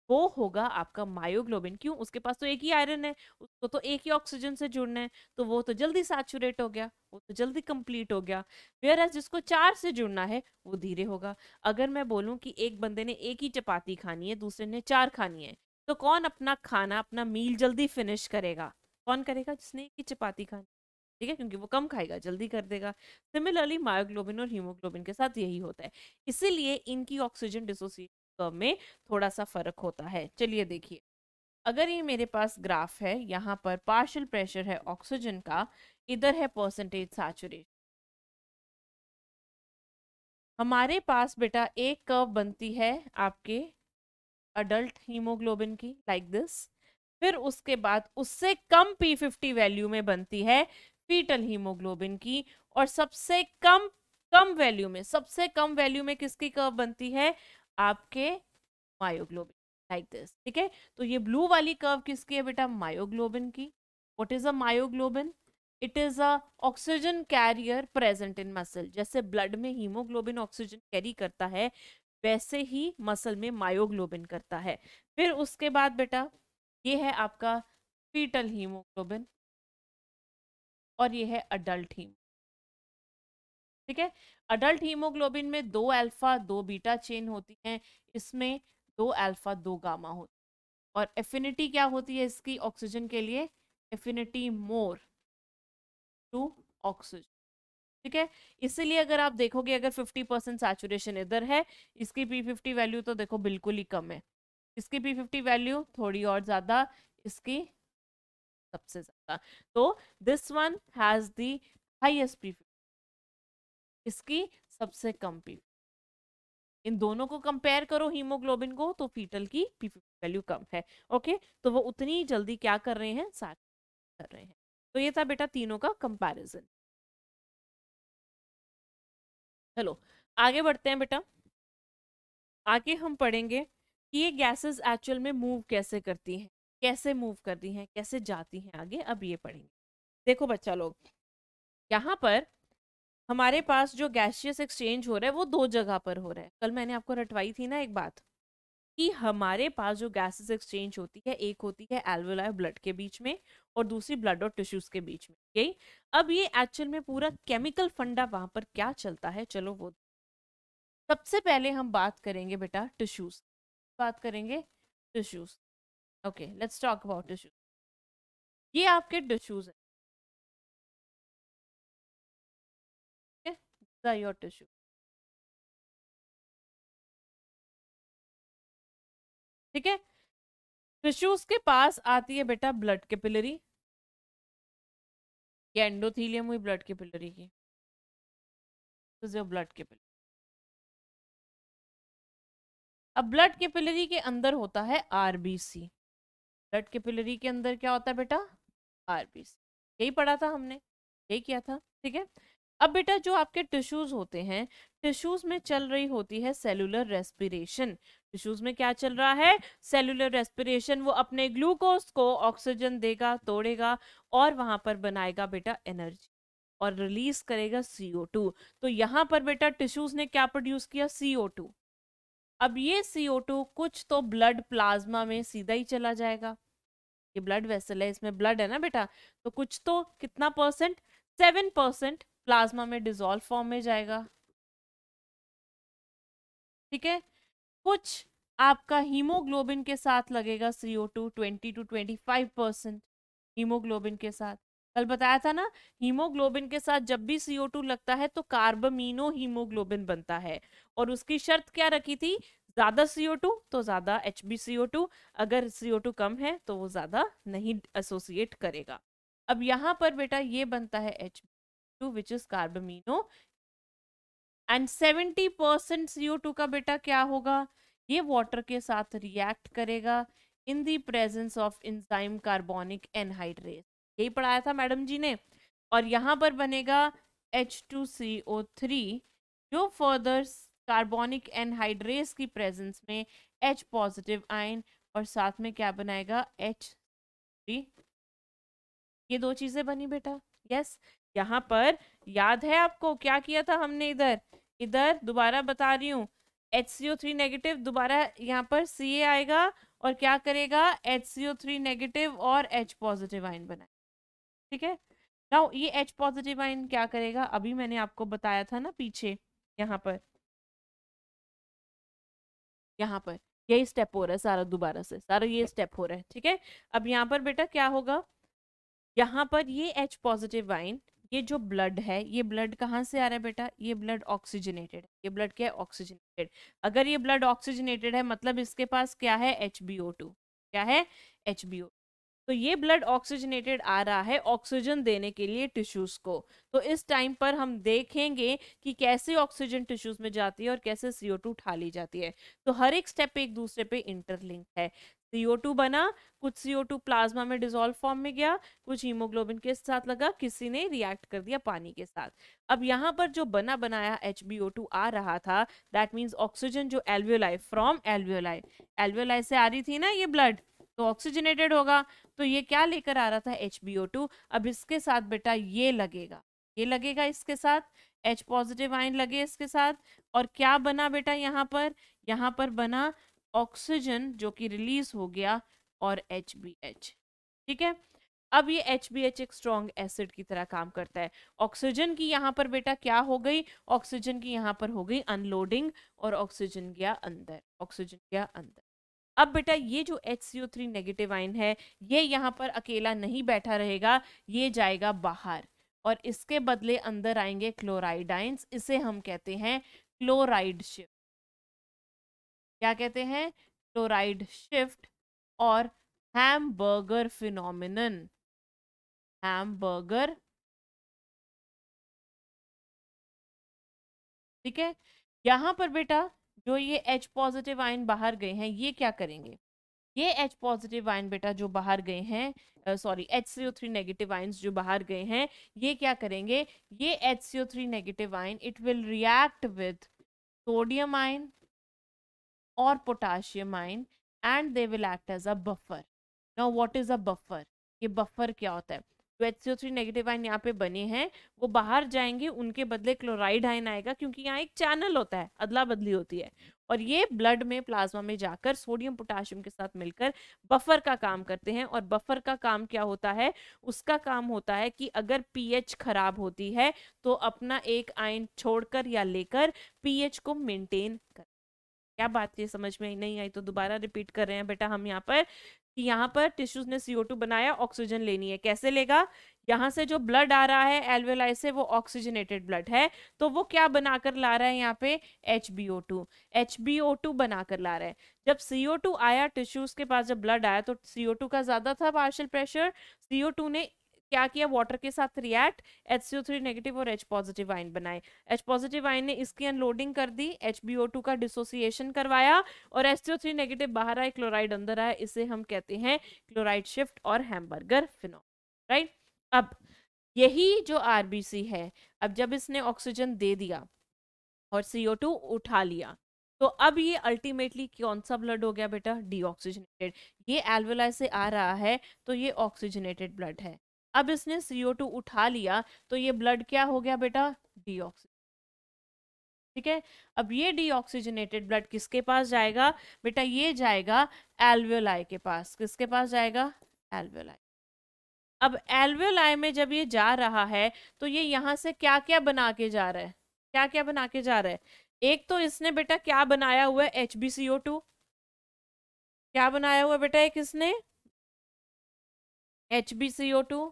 वो होगा आपका मायोग्लोबिन क्यों उसके पास तो एक ही आयरन है उसको तो एक ही ऑक्सीजन से जुड़ना है तो वो तो जल्दी सैचुरेट हो गया वो तो जल्दी कंप्लीट हो गया वेयर एज जिसको चार से जुड़ना है वो धीरे होगा अगर मैं बोलूँ कि एक बंदे ने एक ही चपाती खानी है दूसरे ने चार खानी है तो कौन अपना खाना अपना मील जल्दी फिनिश करेगा कौन करेगा जिसने की चपाती खानी ठीक है क्योंकि वो कम खाएगा जल्दी कर देगा सिमिलरली मायोग्लोबिन और हीमोग्लोबिन के साथ यही होता है इसीलिए इनकी ऑक्सीजन डिसोसिएशन में थोड़ा सा फर्क होता है चलिए देखिए अगर ये मेरे पास ग्राफ है यहाँ पर पार्शियल प्रेशर है ऑक्सीजन का इधर है परसेंटेज सैचुरेशन हमारे पास बेटा एक कर्व बनती है आपके अडल्ट हीमोग्लोबिन की लाइक like दिस फिर उसके बाद उससे कम पी फिफ्टी वैल्यू में बनती है फीटल हीमोग्लोबिन की और सबसे कम कम वैल्यू में सबसे कम वैल्यू में किसकी कर्व बनती है आपके मायोग्लोबिन लाइक दिस ठीक है तो ये ब्लू वाली कर्व किसकी है बेटा मायोग्लोबिन की what is a myoglobin it is a oxygen carrier present in muscle जैसे ब्लड में हीमोग्लोबिन ऑक्सीजन कैरी करता है वैसे ही मसल में मायोग्लोबिन करता है फिर उसके बाद बेटा ये है आपका फीटल हीमोग्लोबिन और ये है अडल्ट हीमो ठीक है अडल्ट हीमोग्लोबिन में दो अल्फा दो बीटा चेन होती हैं इसमें दो अल्फा दो गामा होती है और एफिनिटी क्या होती है इसकी ऑक्सीजन के लिए एफिनिटी मोर टू ऑक्सीजन ठीक है इसीलिए अगर आप देखोगे अगर 50 परसेंट सैचुरेशन इधर है इसकी पी फिफ्टी वैल्यू तो देखो बिल्कुल ही कम है इसकी पी फिफ्टी वैल्यू थोड़ी और ज़्यादा इसकी सबसे ज़्यादा तो this one has the highest P fifty इसकी सबसे कम पी इन दोनों को कंपेयर करो हीमोग्लोबिन को तो फीटल की पी फिफ्टी वैल्यू कम है ओके तो वो उतनी जल्दी क्या कर रहे हैं सारे कर रहे हैं तो ये था बेटा तीनों का कंपैरिजन हेलो आगे बढ़ते हैं बेटा आगे हम पढ़ेंगे कि ये गैसेस एक्चुअल में मूव कैसे करती हैं कैसे मूव करती हैं कैसे जाती हैं आगे अब ये पढ़ेंगे देखो बच्चा लोग यहाँ पर हमारे पास जो गैशियस एक्सचेंज हो रहा है वो दो जगह पर हो रहा है कल मैंने आपको रटवाई थी ना एक बात कि हमारे पास जो गैसेस एक्सचेंज होती है एक होती है एल्वोलाय ब्लड के बीच में और दूसरी ब्लड और टिश्यूज के बीच में यही अब ये एक्चुअल में पूरा केमिकल फंडा वहां पर क्या चलता है चलो वो सबसे पहले हम बात करेंगे बेटा टिश्यूज बात करेंगे tissues okay let's talk about tissues ये आपके टिश्यूज हैं योर टिश्यू ठीक है टिश्यूज के पास आती है बेटा ब्लड कैपिलरी या एंडोथीलियम हुई ब्लड के पिलरी की ब्लड के पिलरी अब ब्लड कैपिलरी के अंदर होता है आरबीसी ब्लड कैपिलरी के अंदर क्या होता है बेटा आरबीसी यही पढ़ा था हमने यही किया था ठीक है अब बेटा जो आपके टिश्यूज होते हैं टिश्यूज में चल रही होती है सेलुलर रेस्पिरेशन टिश्यूज में क्या चल रहा है सेलुलर रेस्पिरेशन वो अपने ग्लूकोज को ऑक्सीजन देगा तोड़ेगा और वहां पर बनाएगा बेटा एनर्जी और रिलीज करेगा सीओ टू तो यहाँ पर बेटा टिश्यूज ने क्या प्रोड्यूस किया सीओ टू अब ये CO2 कुछ तो ब्लड प्लाज्मा में सीधा ही चला जाएगा ये ब्लड वेसल है इसमें ब्लड है ना बेटा तो कुछ तो कितना परसेंट सेवन परसेंट प्लाज्मा में डिजोल्व फॉर्म में जाएगा ठीक है कुछ आपका हीमोग्लोबिन के साथ लगेगा CO two twenty two twenty five percent hemoglobin के साथ कल बताया था ना हीमोग्लोबिन के साथ जब भी सीओ टू लगता है तो कार्बमिनो हीमोग्लोबिन बनता है और उसकी शर्त क्या रखी थी ज्यादा सीओ टू तो ज्यादा एच बी सीओ टू अगर सीओ टू कम है तो वो ज्यादा नहीं एसोसिएट करेगा अब यहाँ पर बेटा ये बनता है H two which is carbamino and seventy percent CO two का बेटा क्या होगा ये वाटर के साथ रिएक्ट करेगा in the presence of enzyme carbonic anhydrase यही पढ़ाया था मैडम जी ने और यहाँ पर बनेगा H two C O three जो फर्दर कार्बोनिक एनहाइड्रेस की प्रेजेंस में एच पॉजिटिव आयन और साथ में क्या बनाएगा एच थ्री ये दो चीजें बनी बेटा यस यहाँ पर याद है आपको क्या किया था हमने इधर इधर दोबारा बता रही हूँ H C O three negative दोबारा यहाँ पर सी ए आएगा और क्या करेगा H C O three negative और एच पॉजिटिव आयन बनाएगा ठीक है नाउ ये एच पॉजिटिव आइन क्या करेगा अभी मैंने आपको बताया था ना पीछे यहाँ पर यहाँ पर यही स्टेप हो रहा है सारा दोबारा से सारा ये स्टेप हो रहा है ठीक है अब यहाँ पर बेटा क्या होगा यहाँ पर ये एच पॉजिटिव आइन ये जो ब्लड है ये ब्लड कहाँ से आ रहा है बेटा ये ब्लड ऑक्सीजनेटेड है ये ब्लड क्या है ऑक्सीजनेटेड अगर ये ब्लड ऑक्सीजनेटेड है मतलब इसके पास क्या है एच क्या है एच तो ये ब्लड ऑक्सीजनेटेड आ रहा है ऑक्सीजन देने के लिए टिश्यूज को तो इस टाइम पर हम देखेंगे कि कैसे ऑक्सीजन टिश्यूज में जाती है और कैसे सीओ टू उठा ली जाती है तो हर एक स्टेप एक दूसरे पे इंटरलिंक है सीओ टू बना कुछ सीओ टू प्लाज्मा में डिजोल्व फॉर्म में गया कुछ हीमोग्लोबिन के साथ लगा किसी ने रिएक्ट कर दिया पानी के साथ अब यहाँ पर जो बना बनाया एच टू आ रहा था दैट मीन्स ऑक्सीजन जो एल्वियोलाई फ्रॉम एल्वियोलाई एल्वियोलाई से आ रही थी ना ये ब्लड तो ऑक्सीजनेटेड होगा तो ये क्या लेकर आ रहा था एच अब इसके साथ बेटा ये लगेगा ये लगेगा इसके साथ एच पॉजिटिव आयन लगे इसके साथ और क्या बना बेटा यहाँ पर यहाँ पर बना ऑक्सीजन जो कि रिलीज हो गया और एच ठीक है अब ये एच बी एच एक स्ट्रॉन्ग एसिड की तरह काम करता है ऑक्सीजन की यहाँ पर बेटा क्या हो गई ऑक्सीजन की यहाँ पर हो गई अनलोडिंग और ऑक्सीजन गया अंदर ऑक्सीजन गया अंदर अब बेटा ये जो एच थ्री नेगेटिव आयन है ये यहाँ पर अकेला नहीं बैठा रहेगा ये जाएगा बाहर और इसके बदले अंदर आएंगे क्लोराइड आइंस इसे हम कहते हैं क्लोराइड शिफ्ट क्या कहते हैं क्लोराइड शिफ्ट और हैमबर्गर फिनोमिनन हैमबर्गर ठीक है यहां पर बेटा जो ये एच पॉजिटिव आयन बाहर गए हैं ये क्या करेंगे ये एच पॉजिटिव आयन बेटा जो बाहर गए हैं sorry H C O three negative ions जो बाहर गए हैं ये क्या करेंगे ये H C O three negative ion it will react with sodium ion और potassium ion and they will act as a buffer now what is a buffer ये बफर क्या होता है जो H C O three negative ion यहाँ पे बने हैं वो बाहर जाएंगे उनके बदले क्लोराइड आयन आएगा क्योंकि यहाँ एक चैनल होता है अदला बदली होती है और ये ब्लड में प्लाज्मा में जाकर सोडियम पोटाशियम के साथ मिलकर बफर का काम करते हैं और बफर का काम क्या होता है उसका काम होता है कि अगर पीएच खराब होती है तो अपना एक आयन छोड़कर या लेकर पीएच को मेंटेन कर क्या बात ये समझ में नहीं आई तो दोबारा रिपीट कर रहे हैं बेटा हम यहाँ पर कि यहाँ पर टिश्यूज ने सीओ टू बनाया ऑक्सीजन लेनी है कैसे लेगा यहाँ से जो ब्लड आ रहा है एल्वेलाई से वो ऑक्सीजनेटेड ब्लड है तो वो क्या बनाकर ला रहा है यहाँ पे H B O two H B O two बनाकर ला रहा है जब सीओ टू आया टिश्यूज के पास जब ब्लड आया तो सीओ टू का ज़्यादा था पार्शल प्रेशर सीओ टू ने क्या किया वाटर के साथ react H C O three negative और एच पॉजिटिव आइन बनाए एच पॉजिटिव आइन ने इसकी अनलोडिंग कर दी एच बी ओ टू का डिसोसिएशन करवाया और H C O three negative बाहर आए क्लोराइड अंदर आए इसे हम कहते हैं क्लोराइड शिफ्ट और हैमबर्गर फिनो राइट अब यही जो आरबीसी है अब जब इसने ऑक्सीजन दे दिया और सीओ टू उठा लिया तो अब ये अल्टीमेटली कौन सा ब्लड हो गया बेटा डीऑक्सीजनेटेड ये एल्वेलाई से आ रहा है तो ये ऑक्सीजनेटेड ब्लड है अब इसने CO2 उठा लिया तो ये ब्लड क्या हो गया बेटा डी ठीक है अब ये डीऑक्सीजनेटेड ब्लड किसके पास जाएगा बेटा ये जाएगा एल्वियोलाई के पास किसके पास जाएगा एल्वियोलाई अब एल्वियोलाई में जब ये जा रहा है तो ये यहाँ से क्या क्या बना के जा रहा है क्या क्या बना के जा रहा है एक तो इसने बेटा क्या बनाया हुआ है H B C O two क्या बनाया हुआ बेटा एक इसने H B C O two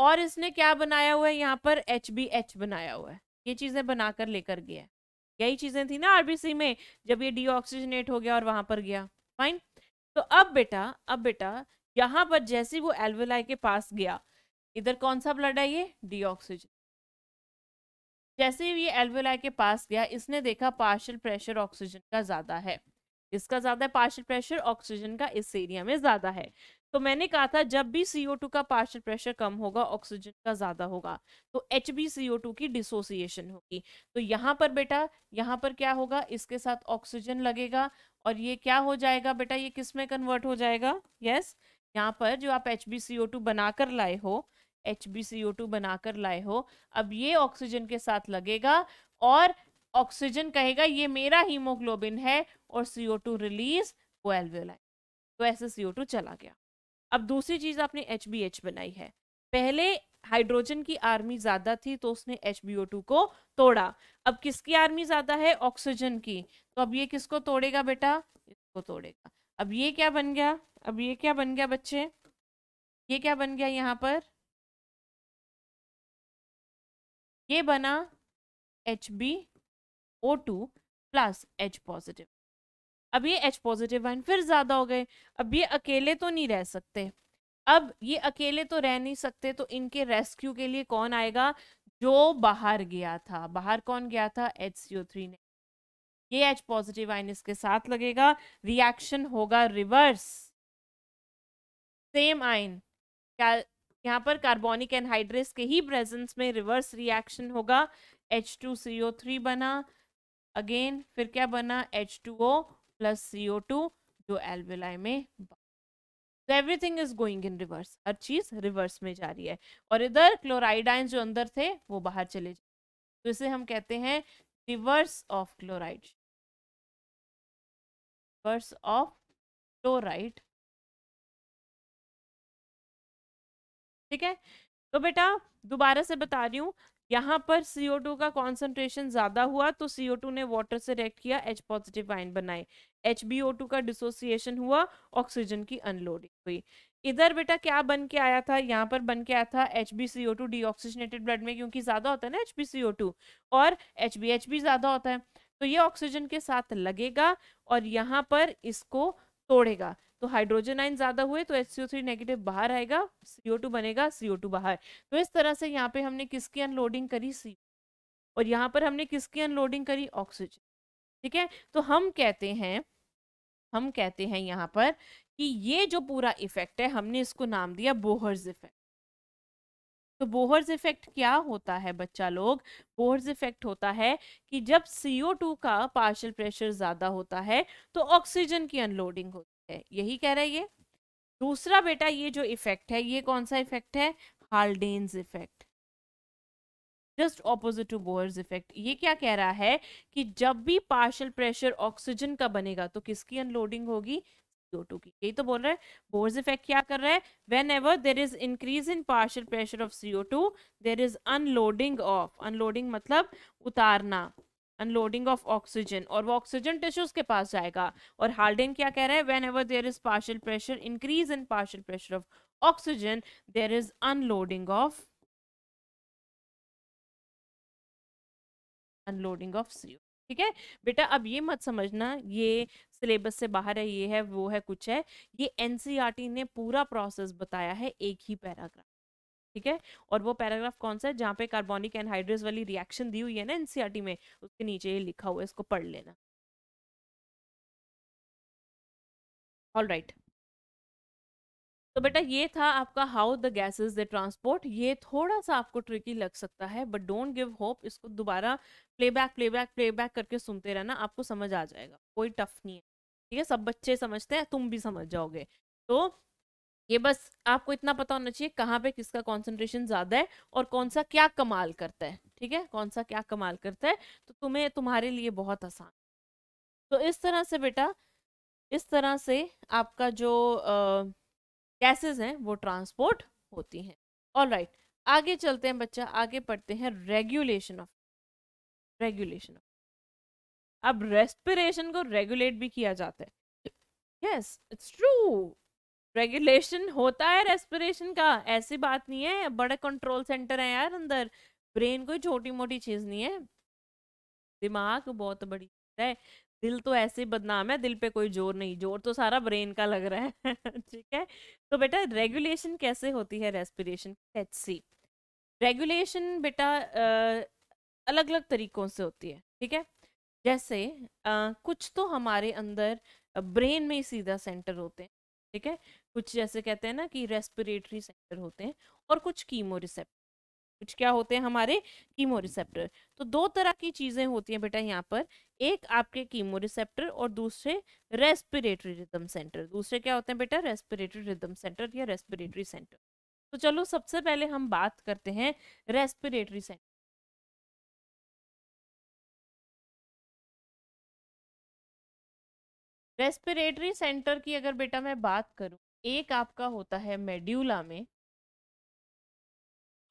और इसने क्या बनाया हुआ है यहाँ पर एच बी एच बनाया हुआ है ये चीज़ें बनाकर लेकर गया यही चीज़ें थी ना आरबीसी में जब ये डीऑक्सीजनेट हो गया और वहाँ पर गया फाइन तो अब बेटा अब बेटा यहाँ पर जैसे वो एल्वेलाई के पास गया इधर कौन सा ब्लड है ये ऑक्सीजन जैसे ही ये एल्वेलाई के पास गया इसने देखा पार्शियल प्रेशर ऑक्सीजन का ज़्यादा है इसका ज़्यादा है पार्शियल प्रेशर ऑक्सीजन का इस एरिया में ज़्यादा है तो मैंने कहा था जब भी CO2 का पार्शल प्रेशर कम होगा ऑक्सीजन का ज़्यादा होगा तो एच बी की डिसोसिएशन होगी तो यहाँ पर बेटा यहाँ पर क्या होगा इसके साथ ऑक्सीजन लगेगा और ये क्या हो जाएगा बेटा ये किस में कन्वर्ट हो जाएगा यस yes? यहाँ पर जो आप एच बी बनाकर लाए हो एच बी बनाकर लाए हो अब ये ऑक्सीजन के साथ लगेगा और ऑक्सीजन कहेगा ये मेरा हीमोग्लोबिन है और टू रिलीज वो एल्वियोलाई तो ऐसे टू चला गया अब दूसरी चीज आपने एच बनाई है पहले हाइड्रोजन की आर्मी ज्यादा थी तो उसने एच को तोड़ा अब किसकी आर्मी ज्यादा है ऑक्सीजन की तो अब ये किसको तोड़ेगा बेटा इसको तोड़ेगा अब ये क्या बन गया अब ये क्या बन गया बच्चे ये क्या बन गया यहाँ पर ये बना H B O two plus H positive अब ये एच पॉजिटिव आयन फिर ज़्यादा हो गए अब ये अकेले तो नहीं रह सकते अब ये अकेले तो रह नहीं सकते तो इनके रेस्क्यू के लिए कौन आएगा जो बाहर गया था बाहर कौन गया था एच सी थ्री ने ये एच पॉजिटिव आयन इसके साथ लगेगा रिएक्शन होगा रिवर्स सेम आयन क्या यहाँ पर कार्बोनिक एनहाइड्रेस के ही प्रेजेंस में रिवर्स रिएक्शन होगा H two C O three बना अगेन फिर क्या बना H two O plus C O two जो एल्वेलाई में तो everything is going in reverse हर चीज़ रिवर्स में जा रही है और इधर क्लोराइडाइन जो अंदर थे वो बाहर चले जाए तो इसे हम कहते हैं reverse of chloride reverse of chloride ठीक है तो बेटा दोबारा से बता रही हूँ यहाँ पर CO2 का कॉन्सेंट्रेशन ज़्यादा हुआ तो CO2 ने वाटर से रिएक्ट किया H पॉजिटिव आयन बनाए HbO2 का डिसोसिएशन हुआ ऑक्सीजन की अनलोडिंग हुई इधर बेटा क्या बन के आया था यहाँ पर बन के आया था H B C O two deoxygenated blood में क्योंकि ज़्यादा होता है ना H B C O two और एच बी एच बी ज़्यादा होता है तो ये ऑक्सीजन के साथ लगेगा और यहाँ पर इसको तोड़ेगा तो हाइड्रोजन आइन ज्यादा हुए तो एच नेगेटिव बाहर आएगा सीओ बनेगा सीओ बाहर तो इस तरह से यहाँ पे हमने किसकी अनलोडिंग करी सी और यहाँ पर हमने किसकी अनलोडिंग करी ऑक्सीजन ठीक है तो हम कहते हैं हम कहते हैं यहाँ पर कि ये जो पूरा इफेक्ट है हमने इसको नाम दिया बोहर्स इफेक्ट तो बोहर्स इफेक्ट क्या होता है बच्चा लोग बोहर्स इफेक्ट होता है कि जब टू का पार्शल प्रेशर ज़्यादा होता है तो ऑक्सीजन की अनलोडिंग होती है यही कह रहा है ये दूसरा बेटा ये जो इफेक्ट है ये कौन सा इफेक्ट है Haldane's effect just opposite to Bohr's effect ये क्या कह रहा है कि जब भी पार्शल प्रेशर ऑक्सीजन का बनेगा तो किसकी अनलोडिंग होगी CO2 की यही तो बोल रहा है बोर्स इफेक्ट क्या कर रहा है whenever there is increase in partial pressure of two there is unloading of unloading मतलब उतारना अनलोडिंग ऑफ ऑक्सीजन और वो ऑक्सीजन टिश्यूज के पास जाएगा और हार्डिन क्या कह रहा है whenever there is partial pressure increase in partial pressure of oxygen there is unloading of unloading of CO ठीक है बेटा अब ये मत समझना ये सिलेबस से बाहर है ये है वो है कुछ है ये एनसीईआरटी e ने पूरा प्रोसेस बताया है एक ही पैराग्राफ ठीक है और वो पैराग्राफ कौन सा है जहाँ पे कार्बोनिक एनहाइड्रेस वाली रिएक्शन दी हुई है ना एनसीईआरटी e में उसके नीचे ये लिखा हुआ है इसको पढ़ लेना ऑल राइट right. तो बेटा ये था आपका how the gases the transport ये थोड़ा सा आपको ट्रिकी लग सकता है बट डोंट गिव होप इसको दोबारा play play back back play back करके सुनते रहना आपको समझ आ जाएगा कोई टफ नहीं है ठीक है सब बच्चे समझते हैं तुम भी समझ जाओगे तो ये बस आपको इतना पता होना चाहिए कहाँ पे किसका कॉन्सेंट्रेशन ज्यादा है और कौन सा क्या कमाल करता है ठीक है कौन सा क्या कमाल करता है तो तुम्हें तुम्हारे लिए बहुत आसान तो इस तरह से बेटा इस तरह से आपका जो गैसेज हैं वो ट्रांसपोर्ट होती हैं ऑल राइट आगे चलते हैं बच्चा आगे पढ़ते हैं रेगुलेशन ऑफ रेगुलेशन ऑफ अब रेस्पिरेशन को रेगुलेट भी किया जाता है यस इट्स ट्रू रेगुलेशन होता है रेस्पिरेशन का ऐसी बात नहीं है बड़ा कंट्रोल सेंटर है यार अंदर ब्रेन कोई छोटी मोटी चीज नहीं है दिमाग बहुत बड़ी चीज है दिल तो ऐसे बदनाम है दिल पे कोई जोर नहीं जोर तो सारा ब्रेन का लग रहा है ठीक है तो बेटा रेगुलेशन कैसे होती है रेस्पिरेशन एच सी रेगुलेशन बेटा अलग अलग तरीकों से होती है ठीक है जैसे आ, कुछ तो हमारे अंदर ब्रेन में ही सीधा सेंटर होते हैं ठीक है कुछ जैसे कहते हैं ना कि रेस्पिरेटरी सेंटर होते हैं और कुछ कीमो रिसेप्टर कुछ क्या होते हैं हमारे कीमो रिसेप्टर तो दो तरह की चीज़ें होती हैं बेटा यहाँ पर एक आपके कीमो रिसेप्टर और दूसरे रेस्पिरेटरी रिदम सेंटर दूसरे क्या होते हैं बेटा रेस्पिरेटरी रिदम सेंटर या रेस्पिरेटरी सेंटर तो चलो सबसे पहले हम बात करते हैं रेस्पिरेटरी सेंटर रेस्पिरेटरी सेंटर की अगर बेटा मैं बात करूं एक आपका होता है मेड्यूला में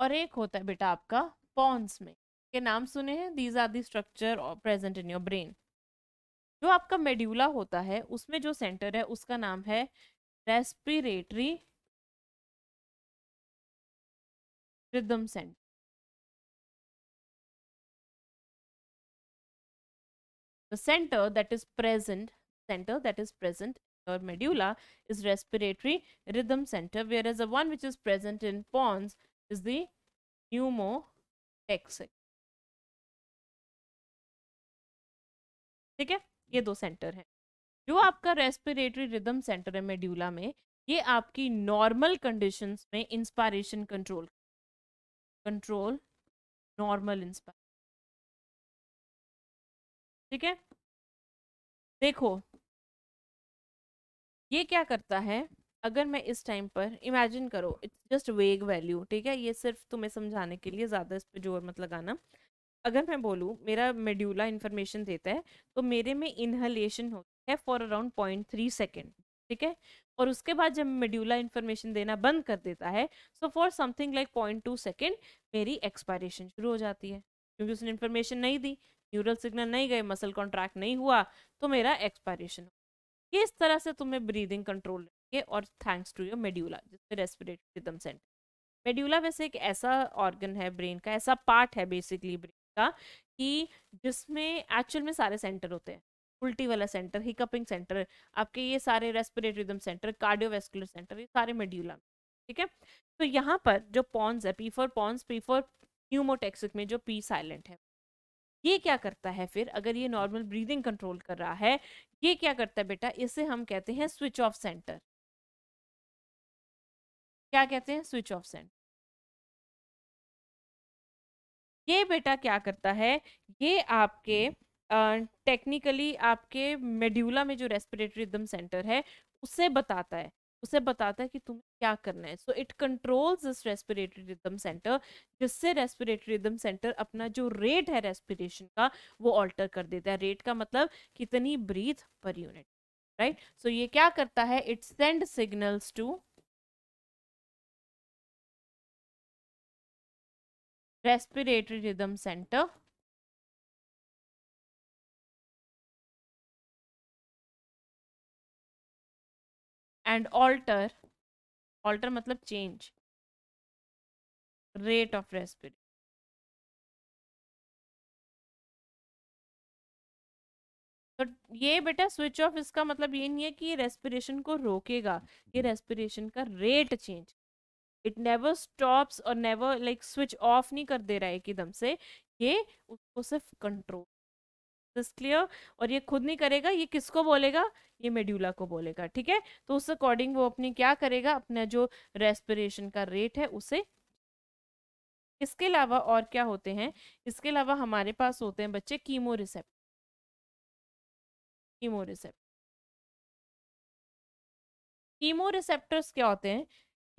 और एक होता है बेटा आपका पॉन्स में के नाम सुने हैं these are the structure present in your brain जो आपका मेड्यूला होता है उसमें जो सेंटर है उसका नाम है respiratory rhythm center the center that is present center that is present in your medulla is respiratory rhythm center, whereas the one which is present in pons is the pneumotexic. ठीक है ये दो centre हैं जो आपका respiratory rhythm center है medulla में ये आपकी नॉर्मल कंडीशंस में inspiration control control normal inspire ठीक है देखो ये क्या करता है अगर मैं इस टाइम पर इमेजिन करो इट्स जस्ट वेग वैल्यू ठीक है ये सिर्फ तुम्हें समझाने के लिए ज़्यादा इस पर जोर मत लगाना अगर मैं बोलूँ मेरा मेड्यूला इन्फॉर्मेशन देता है तो मेरे में इन्हलेशन होती है for around point three second ठीक है और उसके बाद जब मेड्यूला इन्फॉर्मेशन देना बंद कर देता है so for something like point two second मेरी एक्सपायरेशन शुरू हो जाती है क्योंकि उसने इन्फॉर्मेशन नहीं दी न्यूरल सिग्नल नहीं गए मसल कॉन्ट्रैक्ट नहीं हुआ तो मेरा एक्सपायरेशन इस तरह से तुम्हें ब्रीदिंग कंट्रोल रहेंगे और थैंक्स टू योर मेड्यूला जिसमें रेस्पिरेटरी रिदम सेंटर मेड्यूला वैसे एक ऐसा ऑर्गन है ब्रेन का ऐसा पार्ट है बेसिकली ब्रेन का कि जिसमें एक्चुअल में सारे सेंटर होते हैं उल्टी वाला सेंटर हिकअपिंग सेंटर आपके ये सारे respiratory rhythm center cardiovascular center ये सारे मेड्यूला में ठीक है तो यहाँ पर जो पॉन्स है P for pons P for pneumotaxic में जो पी साइलेंट है ये क्या करता है फिर अगर ये नॉर्मल ब्रीदिंग कंट्रोल कर रहा है ये क्या करता है बेटा इसे हम कहते हैं स्विच ऑफ सेंटर क्या कहते हैं स्विच ऑफ सेंटर ये बेटा क्या करता है ये आपके टेक्निकली हम्म। आपके मेड्यूला में जो रेस्पिरेटरी रिदम सेंटर है उसे बताता है उसे बताता है कि तुम्हें क्या करना है so it controls this respiratory rhythm center जिससे रेस्पिरेटरी रिदम सेंटर अपना जो रेट है रेस्पिरेशन का वो ऑल्टर कर देता है रेट का मतलब कितनी breathe per unit right so ये क्या करता है it send signals to respiratory rhythm center and alter alter मतलब चेंज रेट ऑफ रेस्पिरेशन तो ये बेटा स्विच ऑफ इसका मतलब ये नहीं है कि रेस्पिरेशन को रोकेगा ये रेस्पिरेशन का rate change it never stops और नेवर लाइक स्विच ऑफ नहीं कर दे रहा है एकदम से ये उसको सिर्फ कंट्रोल दिस क्लियर और ये खुद नहीं करेगा ये किसको बोलेगा ये मेड्यूला को बोलेगा ठीक है तो उस अकॉर्डिंग वो अपनी क्या करेगा अपना जो रेस्पिरेशन का रेट है उसे इसके अलावा और क्या होते हैं इसके अलावा हमारे पास होते हैं बच्चे chemo receptor chemo receptor chemo receptors क्या होते हैं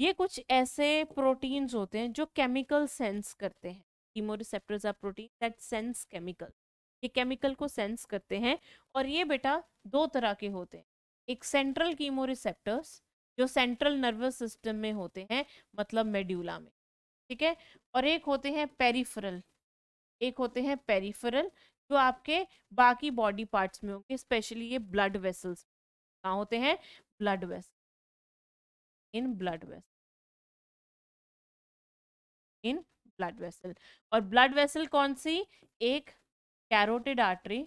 ये कुछ ऐसे प्रोटीन्स होते हैं जो केमिकल सेंस करते हैं chemo receptors are protein that sense chemical ये केमिकल को सेंस करते हैं और ये बेटा दो तरह के होते हैं एक सेंट्रल कीमो रिसेप्टर्स जो सेंट्रल नर्वस सिस्टम में होते हैं मतलब मेड्यूला में ठीक है और एक होते हैं पेरीफरल एक होते हैं पेरीफरल जो आपके बाकी बॉडी पार्ट्स में होंगे स्पेशली ये ब्लड वेसल्स कहाँ होते हैं blood vessel in blood vessel in blood vessel और ब्लड वेसल कौन सी एक कैरोटिड आर्टरी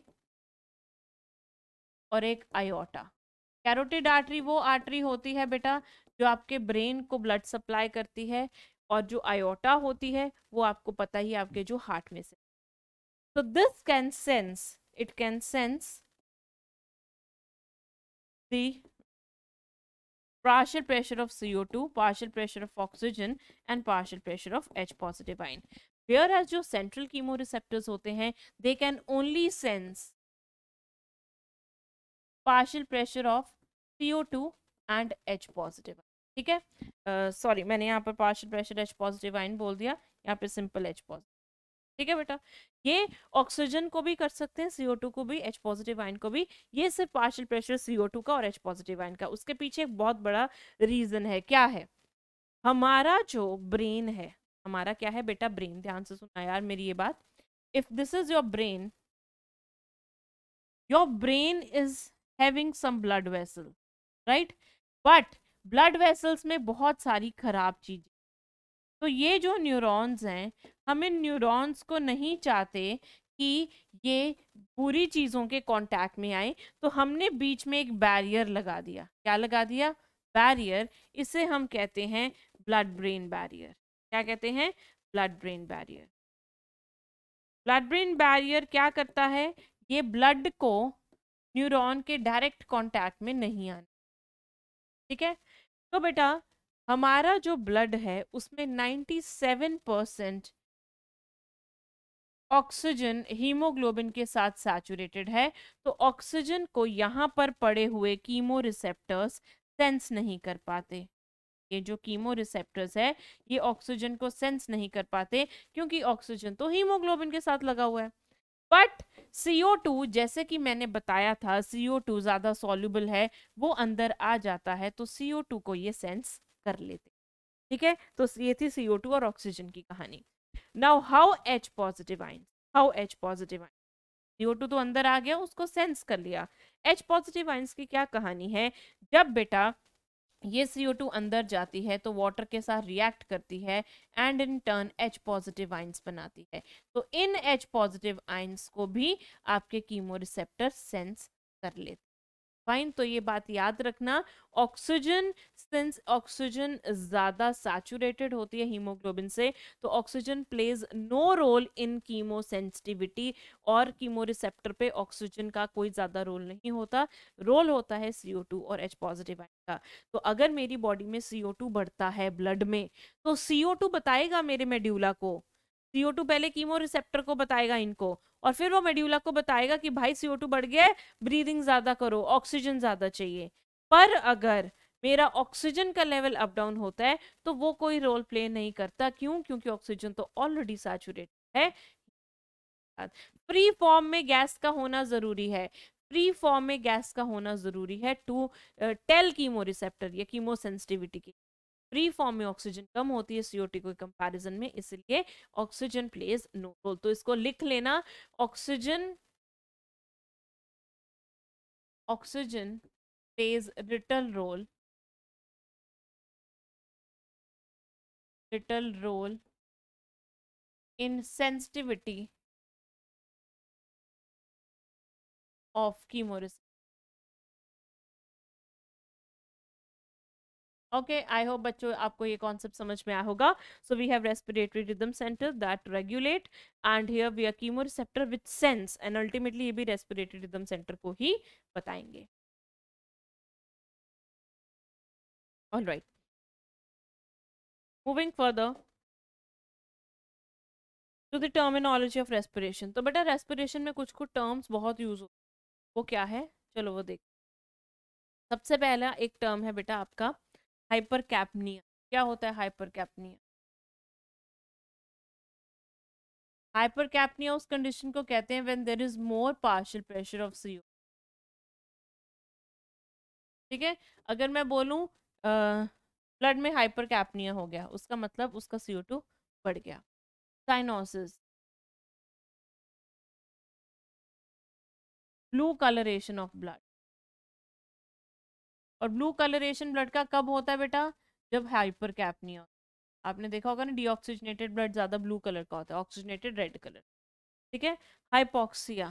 और एक आयोटा कैरोटिड आर्टरी वो आर्टरी होती है बेटा जो आपके ब्रेन को ब्लड सप्लाई करती है और जो आयोटा होती है वो आपको पता ही आपके जो हार्ट में से तो this can sense it can sense the partial pressure of CO two partial pressure of oxygen and partial pressure of H positive ion whereas जो सेंट्रल कीमो रिसेप्टर्स होते हैं they can only sense partial pressure of CO two and H positive ठीक है sorry uh, मैंने यहाँ पर partial pressure H positive आइन बोल दिया यहाँ पर सिंपल एच पॉजिटिव ठीक है बेटा ये ऑक्सीजन को भी कर सकते हैं ओ टू को भी एच पॉजिटिव आइन को भी ये सिर्फ पार्शियल प्रेशर ओ टू का और एच पॉजिटिव आइन का उसके पीछे एक बहुत बड़ा रीजन है क्या है हमारा जो ब्रेन है हमारा क्या है बेटा ब्रेन ध्यान से सुना यार मेरी ये बात if this is your brain your brain is having some blood vessel right but blood vessels में बहुत सारी खराब चीजें तो ये जो न्यूरॉन्स हैं हम इन न्यूरॉन्स को नहीं चाहते कि ये बुरी चीज़ों के कांटेक्ट में आए तो हमने बीच में एक बैरियर लगा दिया क्या लगा दिया बैरियर इसे हम कहते हैं ब्लड ब्रेन बैरियर क्या कहते हैं blood brain barrier blood brain barrier क्या करता है ये ब्लड को न्यूरॉन के डायरेक्ट कांटेक्ट में नहीं आना ठीक है तो बेटा हमारा जो ब्लड है उसमें 97 परसेंट ऑक्सीजन हीमोग्लोबिन के साथ सैचुरेटेड है तो ऑक्सीजन को यहाँ पर पड़े हुए कीमो रिसेप्टर्स सेंस नहीं कर पाते के जो कीमो रिसेप्टर्स है ये ऑक्सीजन को सेंस नहीं कर पाते क्योंकि ऑक्सीजन तो हीमोग्लोबिन के साथ लगा हुआ है बट CO2 जैसे कि मैंने बताया था CO2 ज़्यादा सॉल्यूबल है वो अंदर आ जाता है तो CO2 को ये सेंस कर लेते ठीक है तो ये थी CO2 और ऑक्सीजन की कहानी now how H positive ion how H positive ion CO2 तो अंदर आ गया उसको सेंस कर लिया एच पॉजिटिव आइन्स की क्या कहानी है जब बेटा ये CO2 अंदर जाती है तो वाटर के साथ रिएक्ट करती है and in turn H positive ions बनाती है तो इन H पॉजिटिव आइंस को भी आपके कीमो रिसेप्टर सेंस कर लेते फाइन तो ये बात याद रखना ऑक्सीजन सिंस ऑक्सीजन ज़्यादा सैचुरेटेड होती है हीमोग्लोबिन से तो oxygen plays no role in chemosensitivity और कीमो रिसेप्टर पे ऑक्सीजन का कोई ज़्यादा रोल नहीं होता रोल होता है सीओ टू और एच पॉजिटिव आइन का तो अगर मेरी बॉडी में सीओ टू बढ़ता है ब्लड में तो सीओ टू बताएगा मेरे मेड्यूला को सीओ टू पहले कीमो रिसेप्टर को बताएगा इनको और फिर वो मेड्यूला को बताएगा कि भाई सीओ टू बढ़ गया है ब्रीदिंग ज़्यादा करो ऑक्सीजन ज़्यादा चाहिए पर अगर मेरा ऑक्सीजन का लेवल अप डाउन होता है तो वो कोई रोल प्ले नहीं करता क्यों क्योंकि ऑक्सीजन तो ऑलरेडी सैचुरेट है फ्री फॉर्म में गैस का होना ज़रूरी है फ्री फॉर्म में गैस का होना ज़रूरी है टू टेल कीमो रिसेप्टर या कीमो सेंसिटिविटी के फ्री फॉर्म में ऑक्सीजन कम होती है सीओ टी को कंपेरिजन में इसलिए ऑक्सीजन प्लेज नो रोल तो इसको लिख लेना oxygen oxygen plays little role little role in sensitivity of कीमोरिस ओके आई होप बच्चों आपको ये कॉन्सेप्ट समझ में आया होगा so we have respiratory rhythm centre that regulate and here we are chemoreceptor with sense and ultimately ये भी रेस्पिरेटरी रिदम सेंटर को ही बताएंगे all right moving further to the terminology of respiration तो बेटा रेस्पिरेशन में कुछ कुछ टर्म्स बहुत यूज होते वो क्या है चलो वो देख सबसे पहला एक टर्म है बेटा आपका हाइपर कैपनिया क्या होता है हाइपर कैपनिया हाइपर कैपनिया उस कंडीशन को कहते हैं when there is more partial pressure of CO ठीक है अगर मैं बोलूं ब्लड में हाइपर कैपनिया हो गया उसका मतलब उसका सीओ टू बढ़ गया cyanosis blue colouration of blood और ब्लू कलरेशन ब्लड का कब होता है बेटा जब हाइपर कैपनिया होता आपने देखा होगा ना डीऑक्सीजनेटेड ब्लड ज़्यादा ब्लू कलर का होता है ऑक्सीजनेटेड रेड कलर ठीक है हाइपोक्सिया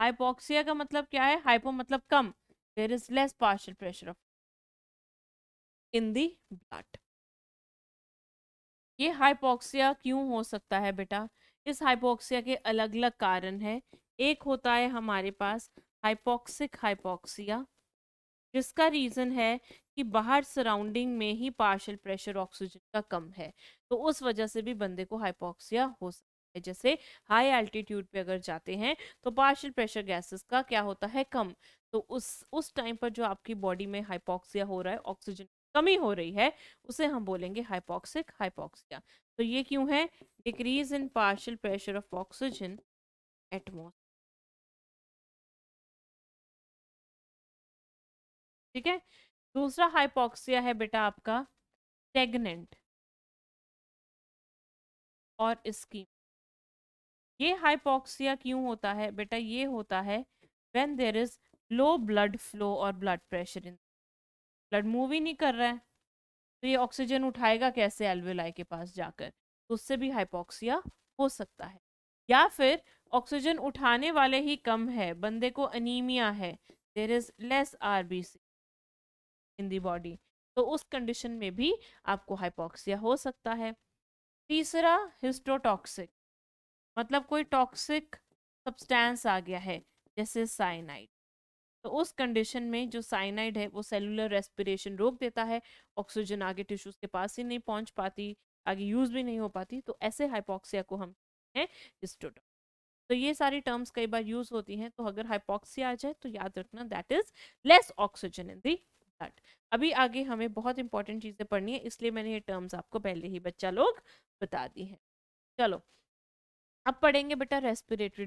हाइपोक्सिया का मतलब क्या है हाइपो मतलब कम there is less partial pressure of in the blood ये हाइपोक्सिया क्यों हो सकता है बेटा इस हाइपोक्सिया के अलग अलग कारण है एक होता है हमारे पास हाइपोक्सिक हाइपोक्सिया जिसका रीज़न है कि बाहर सराउंडिंग में ही पार्शल प्रेशर ऑक्सीजन का कम है तो उस वजह से भी बंदे को हाइपोक्सिया हो सकता है जैसे हाई एल्टीट्यूड पे अगर जाते हैं तो पार्शल प्रेशर गैसेस का क्या होता है कम तो उस उस टाइम पर जो आपकी बॉडी में हाइपोक्सिया हो रहा है ऑक्सीजन कमी हो रही है उसे हम बोलेंगे हाइपोक्सिक हाइपोक्सिया तो ये क्यों है decrease in partial pressure of oxygen atmos ठीक है दूसरा हाइपोक्सिया है बेटा आपका स्टेगनेंट और स्कीम ये हाइपोक्सिया क्यों होता है बेटा ये होता है when there is low blood flow और blood pressure in blood move ही नहीं कर रहा है तो ये ऑक्सीजन उठाएगा कैसे एल्वेलाई के पास जाकर तो उससे भी हाइपोक्सिया हो सकता है या फिर ऑक्सीजन उठाने वाले ही कम है बंदे को अनीमिया है there is less RBC in the body तो उस कंडीशन में भी आपको हाइपोक्सिया हो सकता है तीसरा हिस्टोटॉक्सिक मतलब कोई टॉक्सिक सब्सटेंस आ गया है जैसे साइनाइड तो उस कंडीशन में जो साइनाइड है वो सेलुलर रेस्पिरेशन रोक देता है ऑक्सीजन आगे टिश्यूज के पास ही नहीं पहुंच पाती आगे यूज भी नहीं हो पाती तो ऐसे हाइपोक्सिया को हम हैं हिस्टोटॉक्सिक तो ये सारी टर्म्स कई बार यूज होती हैं तो अगर हाइपोक्सिया आ जाए तो याद रखना that is less oxygen in the start अभी आगे हमें बहुत इंपॉर्टेंट चीज़ें पढ़नी है इसलिए मैंने ये टर्म्स आपको पहले ही बच्चा लोग बता दी हैं चलो अब पढ़ेंगे बेटा respiratory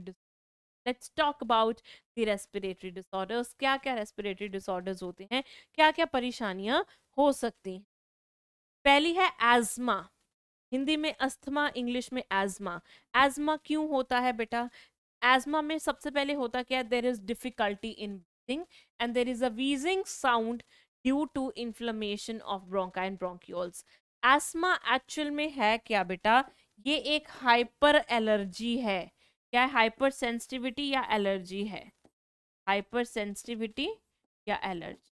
let's talk about the respiratory disorders क्या क्या रेस्पिरेटरी डिसऑर्डर्स होते हैं क्या क्या परेशानियाँ हो सकती हैं पहली है एज्मा हिंदी में अस्थमा इंग्लिश में एज्मा एज्मा क्यों होता है बेटा एज्मा में सबसे पहले होता क्या है there is difficulty in breathing and there is a wheezing sound due to inflammation of bronchi and bronchioles asthma actual में है क्या बेटा ये एक हाइपर एलर्जी है क्या हाइपर सेंसिटिविटी या एलर्जी है हाइपर सेंसिटिविटी या एलर्जी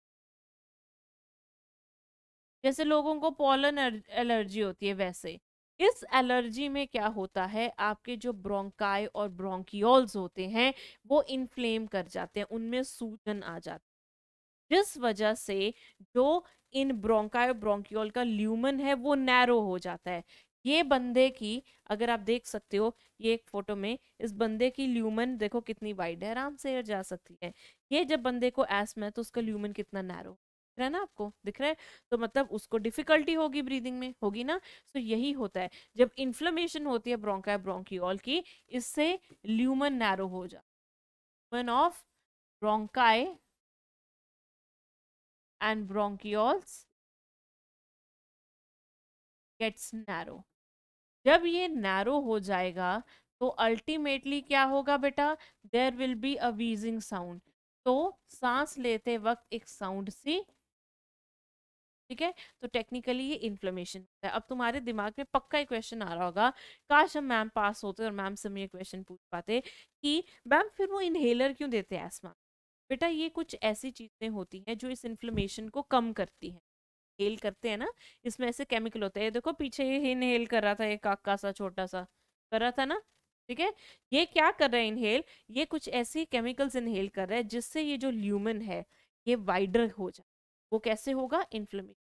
जैसे लोगों को पॉलन एलर्जी होती है वैसे इस एलर्जी में क्या होता है आपके जो ब्रोंकाई और ब्रोंकियोल्स होते हैं वो इनफ्लेम कर जाते हैं उनमें सूजन आ जाती है जिस वजह से जो इन ब्रोंकाई ब्रोंकियोल का ल्यूमन है वो नैरो हो जाता है ये बंदे की अगर आप देख सकते हो ये एक फोटो में इस बंदे की ल्यूमन देखो कितनी वाइड है आराम से जा सकती है ये जब बंदे को एसम है तो उसका ल्यूमन कितना नैरो रहा है ना आपको दिख रहा है तो मतलब उसको डिफिकल्टी होगी ब्रीदिंग में होगी ना तो यही होता है जब इन्फ्लमेशन होती है ब्रोंका ब्रोंकियोल की इससे ल्यूमन नैरो हो जाता of bronchi and bronchioles gets narrow जब ये नैरो हो जाएगा तो अल्टीमेटली क्या होगा बेटा there will be a wheezing sound तो सांस लेते वक्त एक साउंड सी ठीक है तो टेक्निकली ये इन्फ्लेमेशन है अब तुम्हारे दिमाग में पक्का ही क्वेश्चन आ रहा होगा काश हम मैम पास होते और मैम से हम ये क्वेश्चन पूछ पाते कि मैम फिर वो इनहेलर क्यों देते हैं आसमान बेटा ये कुछ ऐसी चीज़ें होती हैं जो इस इन्फ्लेमेशन को कम करती हैं इनहेल करते हैं ना इसमें ऐसे केमिकल होते हैं देखो पीछे ये इनहेल कर रहा था ये काका सा छोटा सा कर रहा था ना ठीक है ये क्या कर रहा है इनहेल ये कुछ ऐसे केमिकल्स इनहेल कर रहा है जिससे ये जो ल्यूमन है ये वाइडर हो जाए वो कैसे होगा इन्फ्लेमेशन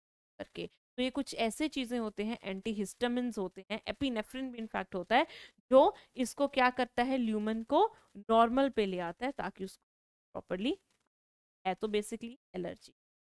करके तो ये कुछ ऐसे चीज़ें होते हैं एंटी हिस्टामिन होते हैं एपिनेफ्रिन भी इनफैक्ट होता है जो इसको क्या करता है ल्यूमन को नॉर्मल पे ले आता है ताकि उसको प्रॉपरली है तो बेसिकली एलर्जी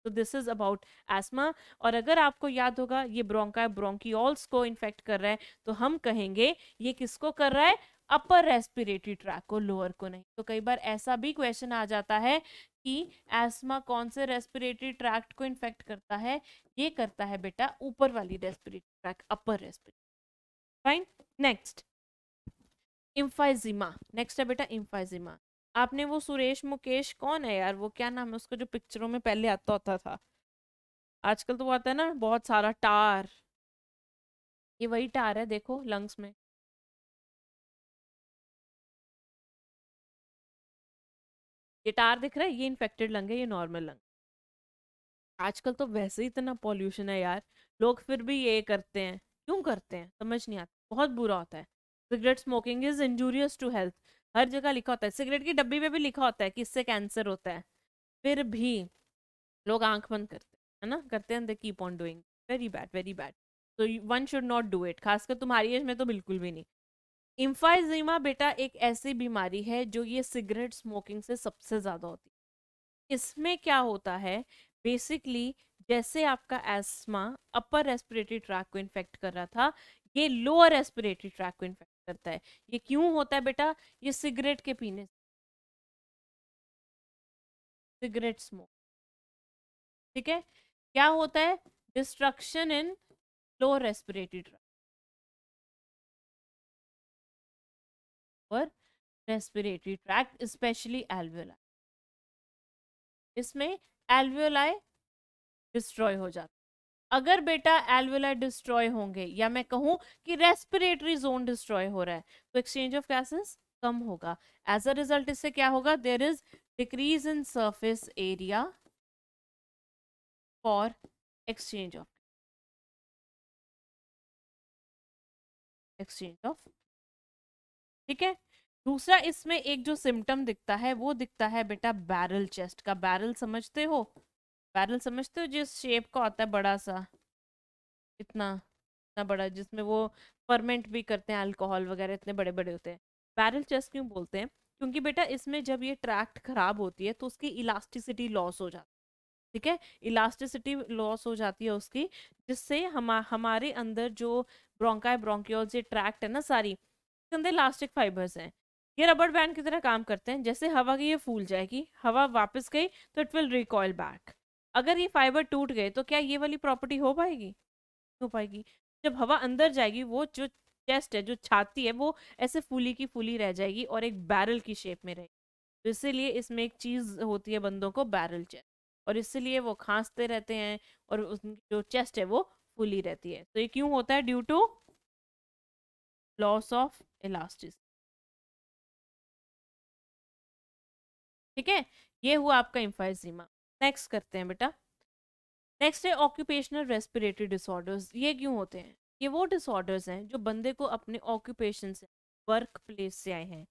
तो दिस इज अबाउट एस्मा और अगर आपको याद होगा ये ब्रोंका ब्रोंकियोल्स को इन्फेक्ट कर रहा है तो हम कहेंगे ये किसको कर रहा है अपर रेस्पिरेटरी ट्रैक को लोअर को नहीं तो कई बार ऐसा भी क्वेश्चन आ जाता है कि एस्मा कौन से रेस्पिरेटरी ट्रैक्ट को इन्फेक्ट करता है ये करता है बेटा ऊपर वाली respiratory tract upper respiratory fine next emphysema next है बेटा इम्फाइजिमा आपने वो सुरेश मुकेश कौन है यार वो क्या नाम है उसका जो पिक्चरों में पहले आता होता था आजकल तो वो आता है ना बहुत सारा टार ये वही टार है देखो लंग्स में ये टार दिख रहा है ये इन्फेक्टेड लंग है ये नॉर्मल लंग आजकल तो वैसे ही इतना पॉल्यूशन है यार लोग फिर भी ये करते हैं क्यों करते हैं समझ नहीं आता बहुत बुरा होता है cigarette smoking is injurious to health हर जगह लिखा होता है सिगरेट की डब्बी में भी लिखा होता है कि इससे कैंसर होता है फिर भी लोग आंख बंद करते हैं है ना करते हैं the keep on doing very bad very bad तो one should not do it खासकर तुम्हारी एज में तो बिल्कुल भी नहीं इम्फाइजीमा बेटा एक ऐसी बीमारी है जो ये सिगरेट स्मोकिंग से सबसे ज़्यादा होती है इसमें क्या होता है बेसिकली जैसे आपका एस्मा अपर रेस्पिरेटरी ट्रैक को इन्फेक्ट कर रहा था ये लोअर रेस्पिरेटरी ट्रैक को इन्फेक्ट करता है ये क्यों होता है बेटा ये सिगरेट के पीने से सिगरेट स्मोक ठीक है क्या होता है destruction in lower respiratory tract upper respiratory tract specially alveoli इसमें एल्वियोलाई डिस्ट्रॉय हो जाते अगर बेटा एल्वियोलाई डिस्ट्रॉय होंगे या मैं कहूँ कि रेस्पिरेटरी जोन डिस्ट्रॉय हो रहा है तो एक्सचेंज ऑफ गैसेस कम होगा एज अ रिजल्ट इससे क्या होगा there is decrease in surface area for exchange of exchange of ठीक है दूसरा इसमें एक जो सिम्टम दिखता है वो दिखता है बेटा बैरल चेस्ट का बैरल समझते हो बैरल समझते हो जिस शेप का होता है बड़ा सा इतना इतना बड़ा जिसमें वो फर्मेंट भी करते हैं अल्कोहल वगैरह इतने बड़े बड़े होते हैं बैरल चेस्ट क्यों बोलते हैं क्योंकि बेटा इसमें जब ये ट्रैक्ट खराब होती है तो उसकी इलास्टिसिटी लॉस हो जाती है ठीक है इलास्टिसिटी लॉस हो जाती है उसकी जिससे हम हमारे अंदर जो ब्रोंकाय ब्रोंकियोल ट्रैक्ट है ना सारी इसके अंदर इलास्टिक फाइबर्स हैं ये रबर बैंड की तरह काम करते हैं जैसे हवा की ये फूल जाएगी हवा वापस गई तो इट विल रिकॉयल बैक अगर ये फाइबर टूट गए तो क्या ये वाली प्रॉपर्टी हो पाएगी हो पाएगी जब हवा अंदर जाएगी वो जो चेस्ट है जो छाती है वो ऐसे फूली की फूली रह जाएगी और एक बैरल की शेप में रहेगी तो इसीलिए इसमें एक चीज़ होती है बंदों को बैरल चेस्ट और इसीलिए वो खांसते रहते हैं और उनकी जो चेस्ट है वो फूली रहती है तो ये क्यों होता है due to loss of elasticity ठीक है ये हुआ आपका इम्फाइजीमा नेक्स्ट करते हैं बेटा नेक्स्ट है ऑक्यूपेशनल रेस्पिरेटरी डिसऑर्डर्स ये क्यों होते हैं ये वो डिसऑर्डर्स हैं जो बंदे को अपने ऑक्यूपेशन से वर्क प्लेस से आए हैं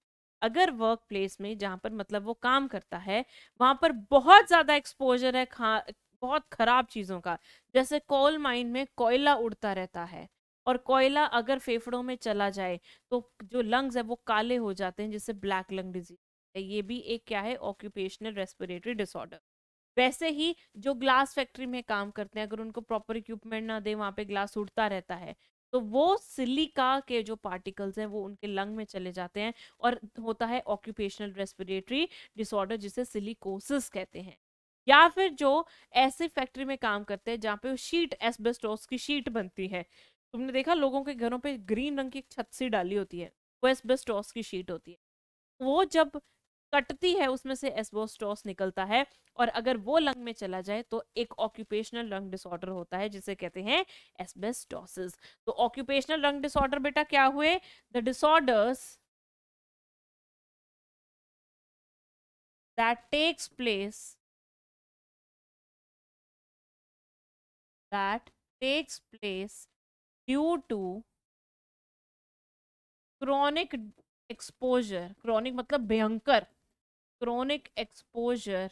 अगर वर्क प्लेस में जहाँ पर मतलब वो काम करता है वहाँ पर बहुत ज़्यादा एक्सपोजर है खा बहुत ख़राब चीज़ों का जैसे कोल माइन में कोयला उड़ता रहता है और कोयला अगर फेफड़ों में चला जाए तो जो लंग्स है वो काले हो जाते हैं जिससे ब्लैक लंग डिजीज ये भी एक क्या है ऑक्यूपेशनल रेस्पिरेटरी डिसऑर्डर वैसे ही जो ग्लास फैक्ट्री में काम करते हैं अगर उनको प्रॉपर इक्विपमेंट ना दे वहाँ पे ग्लास उड़ता रहता है तो वो सिलिका के जो पार्टिकल्स हैं वो उनके लंग में चले जाते हैं और होता है ऑक्यूपेशनल रेस्पिरेटरी डिसऑर्डर जिसे सिलिकोसिस कहते हैं या फिर जो ऐसे फैक्ट्री में काम करते हैं जहाँ पे शीट एसबेस्टोस की शीट बनती है तुमने देखा लोगों के घरों पे ग्रीन रंग की एक छत सी डाली होती है वो एसबेस्टोस की शीट होती है वो जब कटती है उसमें से एसबोस्टोस निकलता है और अगर वो लंग में चला जाए तो एक ऑक्यूपेशनल लंग डिसऑर्डर होता है जिसे कहते हैं एसबेस्टोसिस तो ऑक्यूपेशनल लंग डिसऑर्डर बेटा क्या हुए the disorders that takes place that takes place due to chronic exposure chronic मतलब भयंकर chronic exposure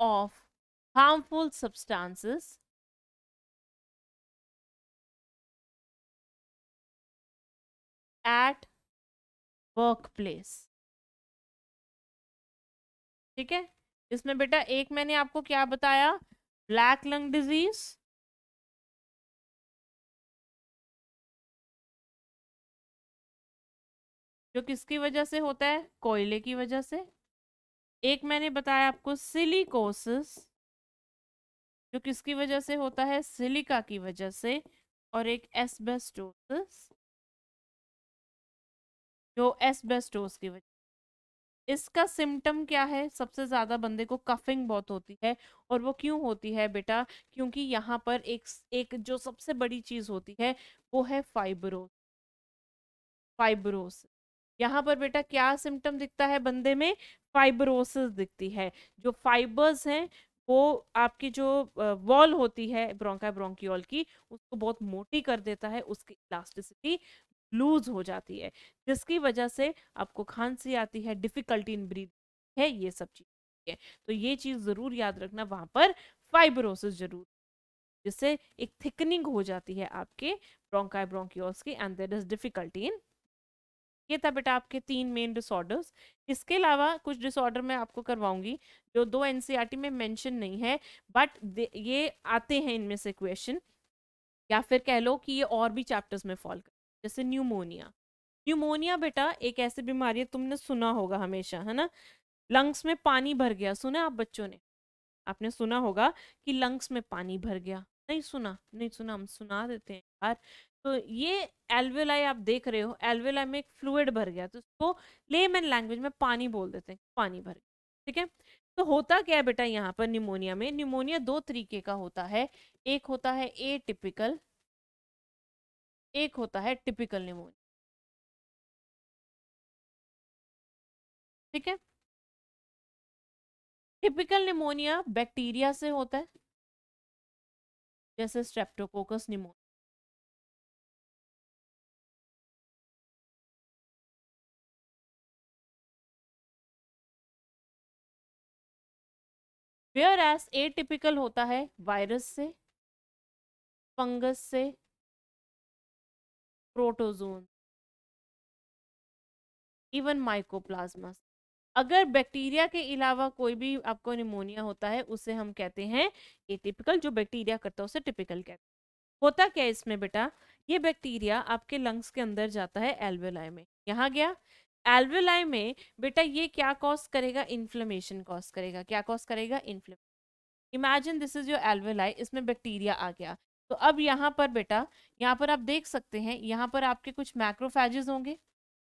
of substances at workplace ठीक है इसमें बेटा एक मैंने आपको क्या बताया ब्लैक लंग डिजीज जो किसकी वजह से होता है कोयले की वजह से एक मैंने बताया आपको सिलिकोसिस जो किसकी वजह से होता है सिलिका की वजह से और एक एस्बेस्टोसिस जो एस्बेस्टोस की वजह इसका सिम्टम क्या है सबसे ज़्यादा बंदे को कफिंग बहुत होती है और वो क्यों होती है बेटा क्योंकि यहाँ पर एक एक जो सबसे बड़ी चीज़ होती है वो है फाइब्रोस फाइब्रोस यहाँ पर बेटा क्या सिम्टम दिखता है बंदे में फाइब्रोसिस दिखती है जो फाइबर्स हैं वो आपकी जो वॉल होती है ब्रोंका ब्रोंकियोल की उसको बहुत मोटी कर देता है उसकी इलास्टिसिटी लूज हो जाती है जिसकी वजह से आपको खांसी आती है डिफिकल्टी इन ब्रीथिंग है ये सब चीज़ है तो ये चीज़ ज़रूर याद रखना वहाँ पर फाइब्रोसिस जरूर जिससे एक थिकनिंग हो जाती है आपके ब्रोंका ब्रोंकियोल्स की and there is difficulty in ये था बेटा आपके तीन मेन डिसऑर्डर्स इसके अलावा कुछ डिसऑर्डर मैं आपको करवाऊंगी जो दो एनसीईआरटी e में मेंशन नहीं है बट ये आते हैं इनमें से क्वेश्चन या फिर कह लो कि ये और भी चैप्टर्स में फॉल कर जैसे न्यूमोनिया न्यूमोनिया बेटा एक ऐसी बीमारी है तुमने सुना होगा हमेशा है ना लंग्स में पानी भर गया सुना आप बच्चों ने आपने सुना होगा कि लंग्स में पानी भर गया नहीं सुना नहीं सुना हम सुना देते हैं यार तो ये एल्वेलाई आप देख रहे हो एल्वेलाई में एक फ्लूड भर गया तो उसको लेम एंड लैंग्वेज में पानी बोल देते हैं पानी भर गया ठीक है तो होता क्या है बेटा यहाँ पर निमोनिया में निमोनिया दो तरीके का होता है एक होता है ए टिपिकल एक होता है टिपिकल निमोनिया ठीक है टिपिकल निमोनिया बैक्टीरिया से होता है जैसे streptococcus pneumonia whereas atypical होता है वायरस से फंगस से प्रोटोजोन इवन माइकोप्लाज्मा अगर बैक्टीरिया के अलावा कोई भी आपको निमोनिया होता है उसे हम कहते हैं टिपिकल जो बैक्टीरिया करता है उसे टिपिकल कहते हैं होता क्या है इसमें बेटा ये बैक्टीरिया आपके लंग्स के अंदर जाता है एल्वेलाई में यहाँ गया एल्वेलाई में बेटा ये क्या कॉज करेगा इन्फ्लेमेशन कॉज करेगा क्या कॉज करेगा inflammation imagine this is your alveoli इसमें बैक्टीरिया आ गया तो अब यहाँ पर बेटा यहाँ पर आप देख सकते हैं यहाँ पर आपके कुछ मैक्रोफेजेस होंगे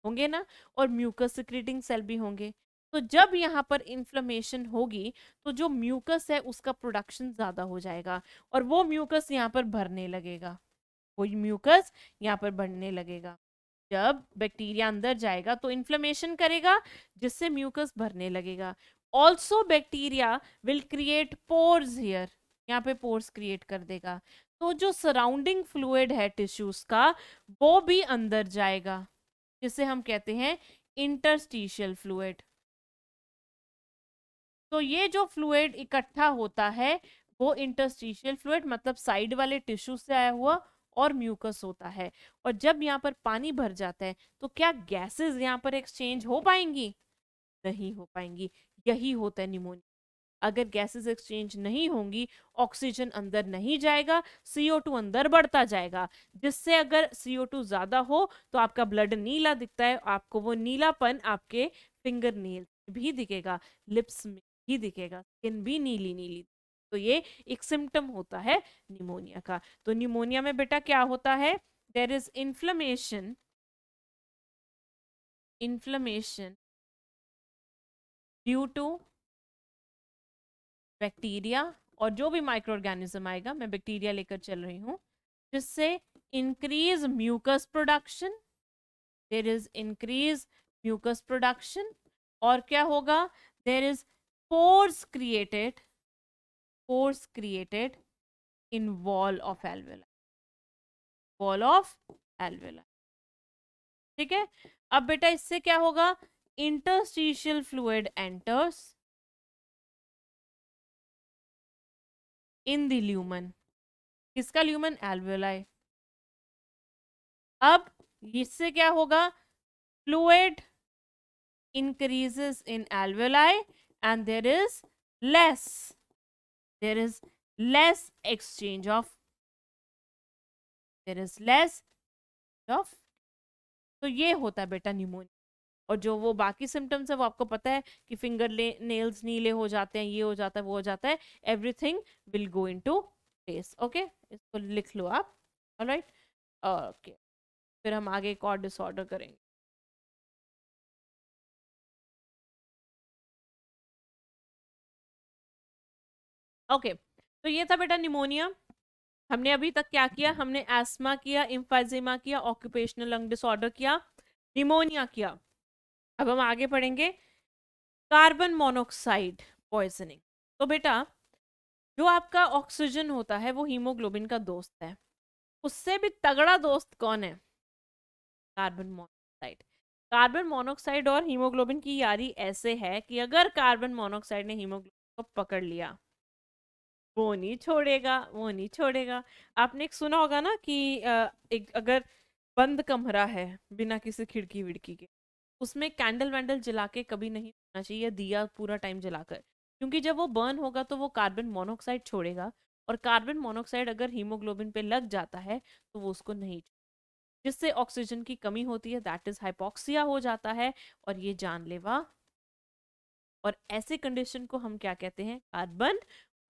होंगे ना और म्यूकस सिक्रीटिंग सेल भी होंगे तो जब यहाँ पर इन्फ्लेमेशन होगी तो जो म्यूकस है उसका प्रोडक्शन ज़्यादा हो जाएगा और वो म्यूकस यहाँ पर भरने लगेगा वो म्यूकस यहाँ पर बढ़ने लगेगा जब बैक्टीरिया अंदर जाएगा तो इन्फ्लेमेशन करेगा जिससे म्यूकस भरने लगेगा also bacteria will create pores here यहाँ पे पोर्स क्रिएट कर देगा तो जो सराउंडिंग फ्लूड है टिश्यूज का वो भी अंदर जाएगा जिसे हम कहते हैं इंटरस्टिशियल फ्लूड तो ये जो फ्लूड इकट्ठा होता है वो इंटरस्टिशियल फ्लूड मतलब साइड वाले टिश्यू से आया हुआ और म्यूकस होता है और जब यहाँ पर पानी भर जाता है तो क्या गैसेस यहाँ पर एक्सचेंज हो पाएंगी नहीं हो पाएंगी यही होता है निमोनिया अगर गैसेस एक्सचेंज नहीं होंगी ऑक्सीजन अंदर नहीं जाएगा CO2 अंदर बढ़ता जाएगा जिससे अगर CO2 ज़्यादा हो तो आपका ब्लड नीला दिखता है आपको वो नीलापन आपके फिंगर नील भी दिखेगा लिप्स में भी दिखेगा स्किन भी नीली नीली तो ये एक सिम्टम होता है निमोनिया का तो निमोनिया में बेटा क्या होता है there is inflammation inflammation due to bacteria और जो भी माइक्रो ऑर्गेनिज्म आएगा मैं बैक्टीरिया लेकर चल रही हूँ जिससे increase mucus production there is increase mucus production और क्या होगा there is pores created force created in wall of alveoli wall of alveoli ठीक है अब बेटा इससे क्या होगा interstitial fluid enters in the lumen किसका ल्यूमन एल्वेलाई अब इससे क्या होगा fluid increases in alveoli and there is less there is less exchange of there is less of तो ये होता है बेटा निमोनिया और जो वो बाकी सिम्टम्स है वो आपको पता है कि फिंगर ले नेल्स नीले हो जाते हैं ये हो जाता है वो हो जाता है everything will go into place okay इसको लिख लो आप राइट ओके फिर हम आगे एक और डिसऑर्डर करेंगे ओके तो ये था बेटा निमोनिया हमने अभी तक क्या किया हमने एस्मा किया इम्फाजिमा किया ऑक्यूपेशनल लंग डिसऑर्डर किया निमोनिया किया अब हम आगे पढ़ेंगे कार्बन मोनोक्साइड पॉइजनिंग तो बेटा जो आपका ऑक्सीजन होता है वो हीमोग्लोबिन का दोस्त है उससे भी तगड़ा दोस्त कौन है कार्बन मोनोक्साइड कार्बन मोनोक्साइड और हीमोग्लोबिन की यारी ऐसे है कि अगर कार्बन मोनोक्साइड ने हीमोग्लोबिन को पकड़ लिया वो नहीं छोड़ेगा वो नहीं छोड़ेगा आपने एक सुना होगा ना कि एक अगर बंद कमरा है बिना किसी खिड़की विड़की के उसमें कैंडल वैंडल जला के कभी नहीं होना चाहिए दिया पूरा टाइम जलाकर क्योंकि जब वो बर्न होगा तो वो कार्बन मोनोक्साइड छोड़ेगा और कार्बन मोनोक्साइड अगर हीमोग्लोबिन पे लग जाता है तो वो उसको नहीं जिससे ऑक्सीजन की कमी होती है दैट इज हाइपोक्सिया हो जाता है और ये जानलेवा और ऐसे कंडीशन को हम क्या कहते हैं कार्बन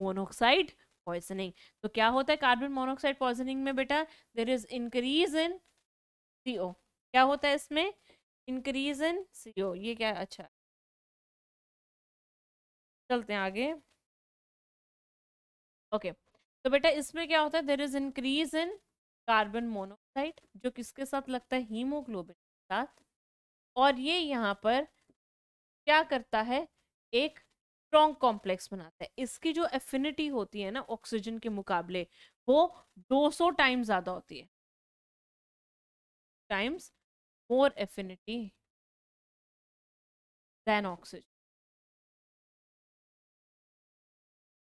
मोनोक्साइड पॉइजनिंग तो क्या होता है कार्बन मोनोक्साइड पॉइजनिंग में बेटा देर इज इंक्रीज इन सी क्या होता है इसमें इंक्रीज इन सी ये क्या अच्छा चलते हैं आगे ओके okay. तो बेटा इसमें क्या होता है there is increase in carbon monoxide जो किसके साथ लगता है हीमोग्लोबिन के साथ और ये यहाँ पर क्या करता है एक स्ट्रॉन्ग कॉम्प्लेक्स बनाता है इसकी जो एफिनिटी होती है ना ऑक्सीजन के मुकाबले वो 200 टाइम ज़्यादा होती है times more affinity than oxygen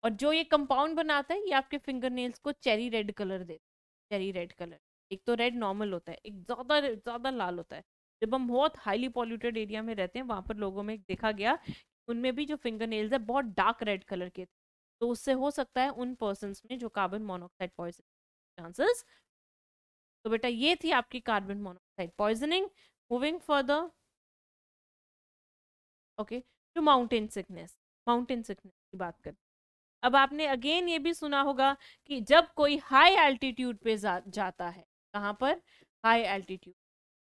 और जो ये कंपाउंड बनाता है ये आपके फिंगर नेल्स को चेरी रेड कलर देता है चेरी रेड कलर एक तो रेड नॉर्मल होता है एक ज़्यादा ज़्यादा लाल होता है जब हम बहुत हाईली पॉल्यूटेड एरिया में रहते हैं वहाँ पर लोगों में देखा गया उनमें भी जो फिंगर नेल्स है बहुत डार्क रेड कलर के थे तो उससे हो सकता है उन पर्सन में जो कार्बन मोनोक्साइड पॉइजन चांसेस तो बेटा ये थी आपकी carbon monoxide poisoning moving further okay to mountain sickness mountain sickness की बात करते अब आपने अगेन ये भी सुना होगा कि जब कोई हाई एल्टीट्यूड पे जा, जाता है कहाँ पर हाई एल्टीट्यूड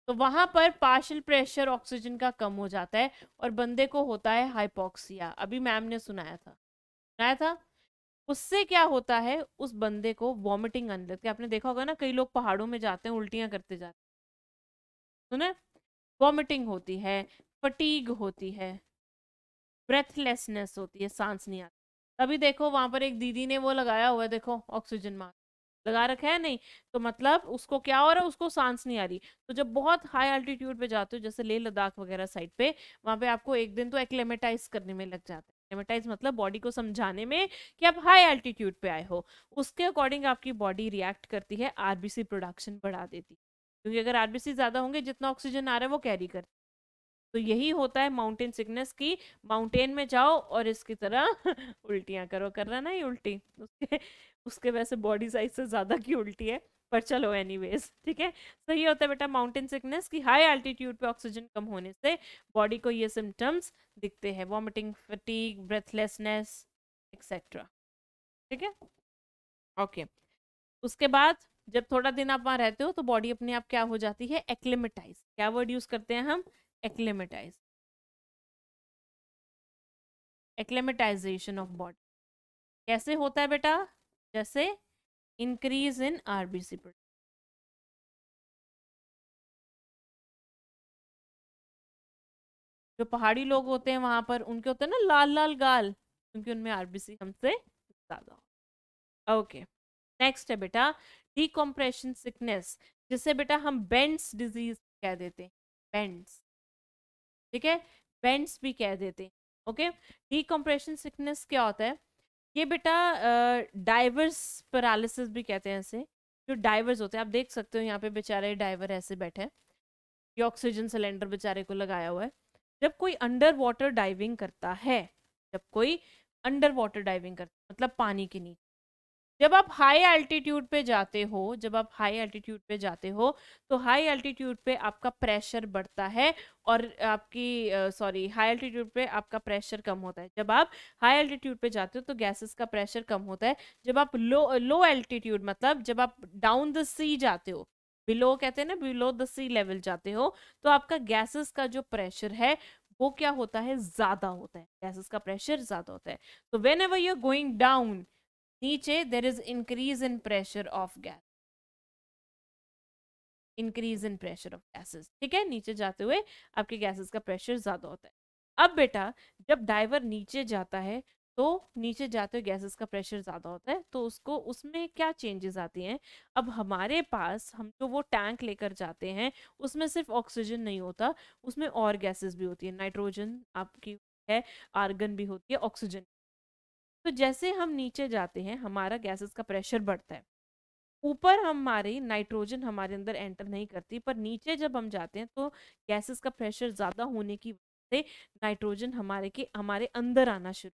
तो वहाँ पर पार्शल प्रेशर ऑक्सीजन का कम हो जाता है और बंदे को होता है हाइपोक्सिया अभी मैम ने सुनाया था सुनाया था उससे क्या होता है उस बंदे को वॉमिटिंग आने लगती है आपने देखा होगा ना कई लोग पहाड़ों में जाते हैं उल्टियाँ करते जाते हैं सुना तो वॉमिटिंग होती है फटीग होती है ब्रेथलेसनेस होती है सांस नहीं आती तभी देखो वहाँ पर एक दीदी ने वो लगाया हुआ है देखो ऑक्सीजन मास्क लगा रखा है नहीं तो मतलब उसको क्या हो रहा है उसको सांस नहीं आ रही तो जब बहुत हाई अल्टीट्यूड पे जाते हो जैसे लेह लद्दाख वगैरह साइड पे वहाँ पे आपको एक दिन तो एक्लेमेटाइज करने में लग जाता है एक्लेमेटाइज मतलब बॉडी को समझाने में कि आप हाई अल्टीट्यूड पे आए हो उसके अकॉर्डिंग आपकी बॉडी रिएक्ट करती है आरबीसी प्रोडक्शन बढ़ा देती है क्योंकि अगर आरबीसी ज्यादा होंगे जितना ऑक्सीजन आ रहा है वो कैरी करते तो यही होता है माउंटेन सिकनेस की माउंटेन में जाओ और इसकी तरह उल्टियाँ करो कर रहा ना ये उल्टी उसके उसके वैसे बॉडी साइज से ज़्यादा की उल्टी है पर चलो एनीवेज ठीक है तो ये होता है बेटा माउंटेन सिकनेस की हाई एल्टीट्यूड पे ऑक्सीजन कम होने से बॉडी को ये सिम्टम्स दिखते हैं वॉमिटिंग फटीक ब्रेथलेसनेस एक्सेट्रा ठीक है ओके उसके बाद जब थोड़ा दिन आप वहाँ रहते हो तो बॉडी अपने आप क्या हो जाती है एक्लेमेटाइज क्या वर्ड यूज करते हैं हम एक्लेमेटाइज एक्लेमेटाइजेशन ऑफ बॉडी कैसे होता है बेटा जैसे इंक्रीज इन आरबीसी प्रोडक्ट जो पहाड़ी लोग होते हैं वहां पर उनके होते हैं ना लाल लाल गाल क्योंकि उनमें आरबीसी हमसे ज्यादा ओके नेक्स्ट है बेटा डिकम्प्रेशन सिकनेस जिसे बेटा हम बेंड्स डिजीज कह देते हैं बेंड्स ठीक है बेंड्स भी कह देते हैं ओके कम्प्रेशन सिकनेस क्या होता है ये बेटा डाइवर्स पैरालिसिस भी कहते हैं ऐसे जो डाइवर्स होते हैं आप देख सकते हो यहाँ पे बेचारे डाइवर ऐसे बैठे हैं ये ऑक्सीजन सिलेंडर बेचारे को लगाया हुआ है जब कोई अंडर वाटर डाइविंग करता है जब कोई अंडर वाटर डाइविंग करता है मतलब पानी के नीचे जब आप हाई एल्टीट्यूड पे जाते हो जब आप हाई एल्टीट्यूड पे जाते हो तो हाई एल्टीट्यूड पे आपका प्रेशर बढ़ता है और आपकी सॉरी हाई एल्टीट्यूड पे आपका प्रेशर कम होता है जब आप हाई एल्टीट्यूड पे जाते हो तो गैसेस का प्रेशर कम होता है जब आप लो लो एल्टीट्यूड मतलब जब आप डाउन द सी जाते हो बिलो कहते हैं ना बिलो द सी लेवल जाते हो तो आपका गैसेस का जो प्रेशर है वो क्या होता है ज़्यादा होता है गैसेस का प्रेशर ज़्यादा होता है तो whenever you are going down नीचे there is increase in pressure of gas increase in pressure of gases ठीक है नीचे जाते हुए आपके गैसेस का प्रेशर ज़्यादा होता है अब बेटा जब डाइवर नीचे जाता है तो नीचे जाते हुए गैसेस का प्रेशर ज़्यादा होता है तो उसको उसमें क्या चेंजेस आती हैं अब हमारे पास हम जो वो टैंक लेकर जाते हैं उसमें सिर्फ ऑक्सीजन नहीं होता उसमें और गैसेस भी होती है नाइट्रोजन आपकी है आर्गन भी होती है ऑक्सीजन तो जैसे हम नीचे जाते हैं हमारा गैसेस का प्रेशर बढ़ता है ऊपर हमारी नाइट्रोजन हमारे अंदर एंटर नहीं करती पर नीचे जब हम जाते हैं तो गैसेस का प्रेशर ज़्यादा होने की वजह से नाइट्रोजन हमारे के हमारे अंदर आना शुरू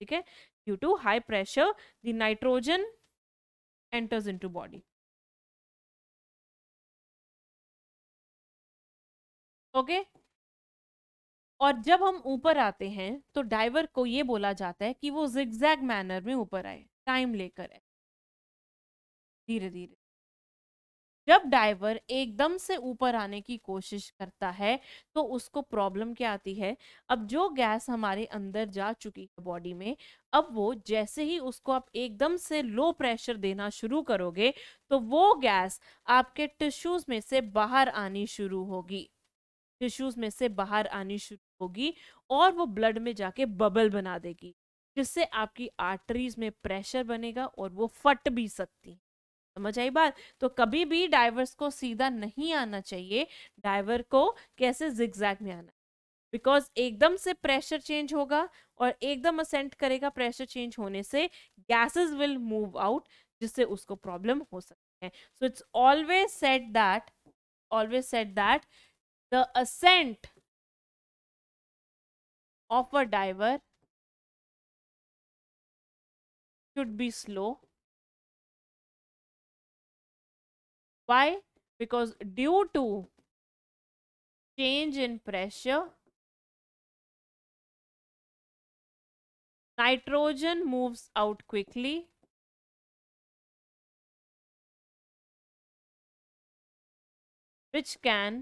ठीक है due to high pressure the nitrogen enters to body okay और जब हम ऊपर आते हैं तो डाइवर को ये बोला जाता है कि वो जिग्जैग मैनर में ऊपर आए टाइम लेकर आए धीरे धीरे जब डाइवर एकदम से ऊपर आने की कोशिश करता है तो उसको प्रॉब्लम क्या आती है अब जो गैस हमारे अंदर जा चुकी है बॉडी में अब वो जैसे ही उसको आप एकदम से लो प्रेशर देना शुरू करोगे तो वो गैस आपके टिश्यूज में से बाहर आनी शुरू होगी टिश्यूज में से बाहर आनी शुरू होगी और वो ब्लड में जाके बबल बना देगी जिससे आपकी आर्टरीज में प्रेशर बनेगा और वो फट भी सकती समझ आई बात तो कभी भी डाइवर्स को सीधा नहीं आना चाहिए डाइवर को कैसे जिग्जैग में आना बिकॉज एकदम से प्रेशर चेंज होगा और एकदम असेंट करेगा प्रेशर चेंज होने से गैसेस विल मूव आउट जिससे उसको प्रॉब्लम हो सकती है so it's always set that always set that the ascent of a diver should be slow. Why? Because due to change in pressure, nitrogen moves out quickly. which can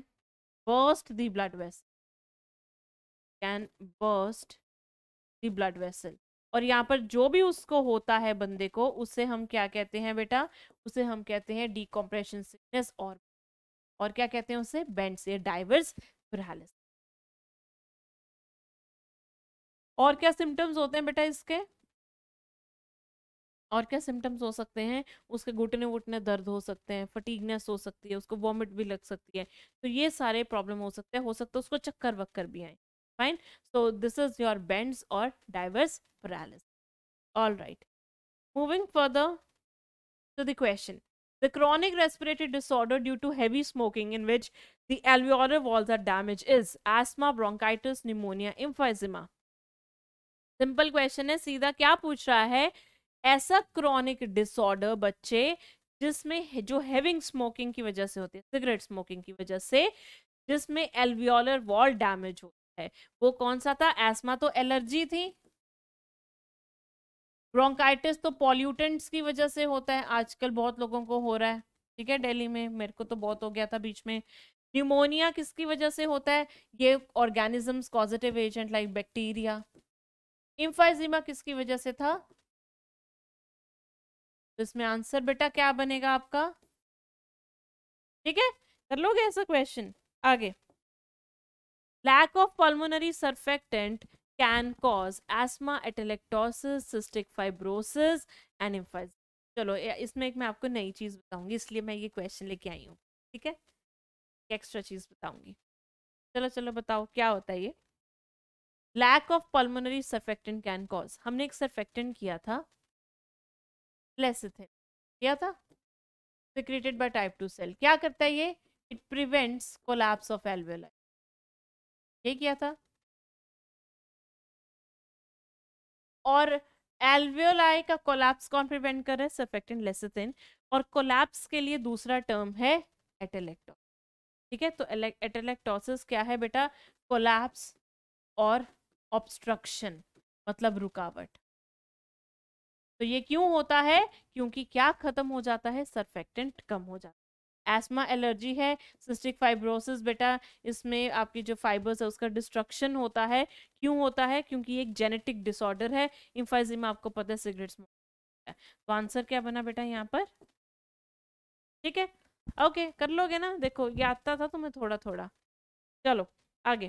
burst the blood vessel can burst the blood vessel और यहाँ पर जो भी उसको होता है बंदे को उसे हम क्या कहते हैं बेटा उसे हम कहते हैं डिकम्प्रेशन सिकनेस और और क्या कहते हैं उसे बेंड्स या डाइवर्स ब्रालिस और क्या सिम्टम्स होते हैं बेटा इसके और क्या सिम्टम्स हो सकते हैं उसके घुटने वुटने दर्द हो सकते हैं फटीगनेस हो सकती है उसको वॉमिट भी लग सकती है तो ये सारे प्रॉब्लम हो सकते हैं हो सकता है उसको चक्कर वक्कर भी आए fine so this is your bends और divers paralysis all right moving further to the question the chronic respiratory disorder due to heavy smoking in which the alveolar walls are damage is asthma bronchitis pneumonia emphysema simple question है सीधा क्या पूछ रहा है ऐसा chronic disorder बच्चे जिसमें जो हैविंग स्मोकिंग की वजह से होती है सिगरेट स्मोकिंग की वजह से जिसमें एल्वियोलर वॉल डैमेज होता है वो कौन सा था एस्मा तो एलर्जी थी ब्रोंकाइटिस तो पॉल्यूटेंट्स की वजह से होता है आजकल बहुत लोगों को हो रहा है ठीक है दिल्ली में मेरे को तो बहुत हो गया था बीच में न्यूमोनिया किसकी वजह से होता है ये organisms positive agent like bacteria emphysema किसकी वजह से था तो इसमें आंसर बेटा क्या बनेगा आपका ठीक है कर लोगे ऐसा क्वेश्चन आगे lack of pulmonary surfactant can cause asthma atelectasis cystic fibrosis and चलो इसमें एक मैं आपको नई चीज़ बताऊंगी इसलिए मैं ये क्वेश्चन लेके आई हूँ ठीक है एक्स्ट्रा चीज़ बताऊंगी चलो चलो बताओ क्या होता है ये lack of pulmonary surfactant can cause हमने एक सरफेक्टेंट किया था था secreted by type two cell क्या करता है ये इट प्रिवेंट्स कोलैप्स ऑफ ये किया था और का कोलैप्स कौन प्रिवेंट कर रहा है लेसिथिन और कोलैप्स के लिए दूसरा टर्म है एटेलेक्टो ठीक है तो एटेलेक्टोसिस क्या है बेटा कोलैप्स और ऑब्स्ट्रक्शन मतलब रुकावट तो ये क्यों होता है क्योंकि क्या खत्म हो जाता है सरफेक्टेंट कम हो जाता है एस्मा एलर्जी है सिस्टिक फाइब्रोसिस बेटा इसमें आपकी जो फाइबर्स है उसका डिस्ट्रक्शन होता है क्यों होता है क्योंकि एक जेनेटिक डिसऑर्डर है इम्फाइजिमा आपको पता है सिगरेट स्मोक तो आंसर क्या बना बेटा यहाँ पर ठीक है ओके कर लोगे ना देखो ये आता था तुम्हें तो थोड़ा थोड़ा चलो आगे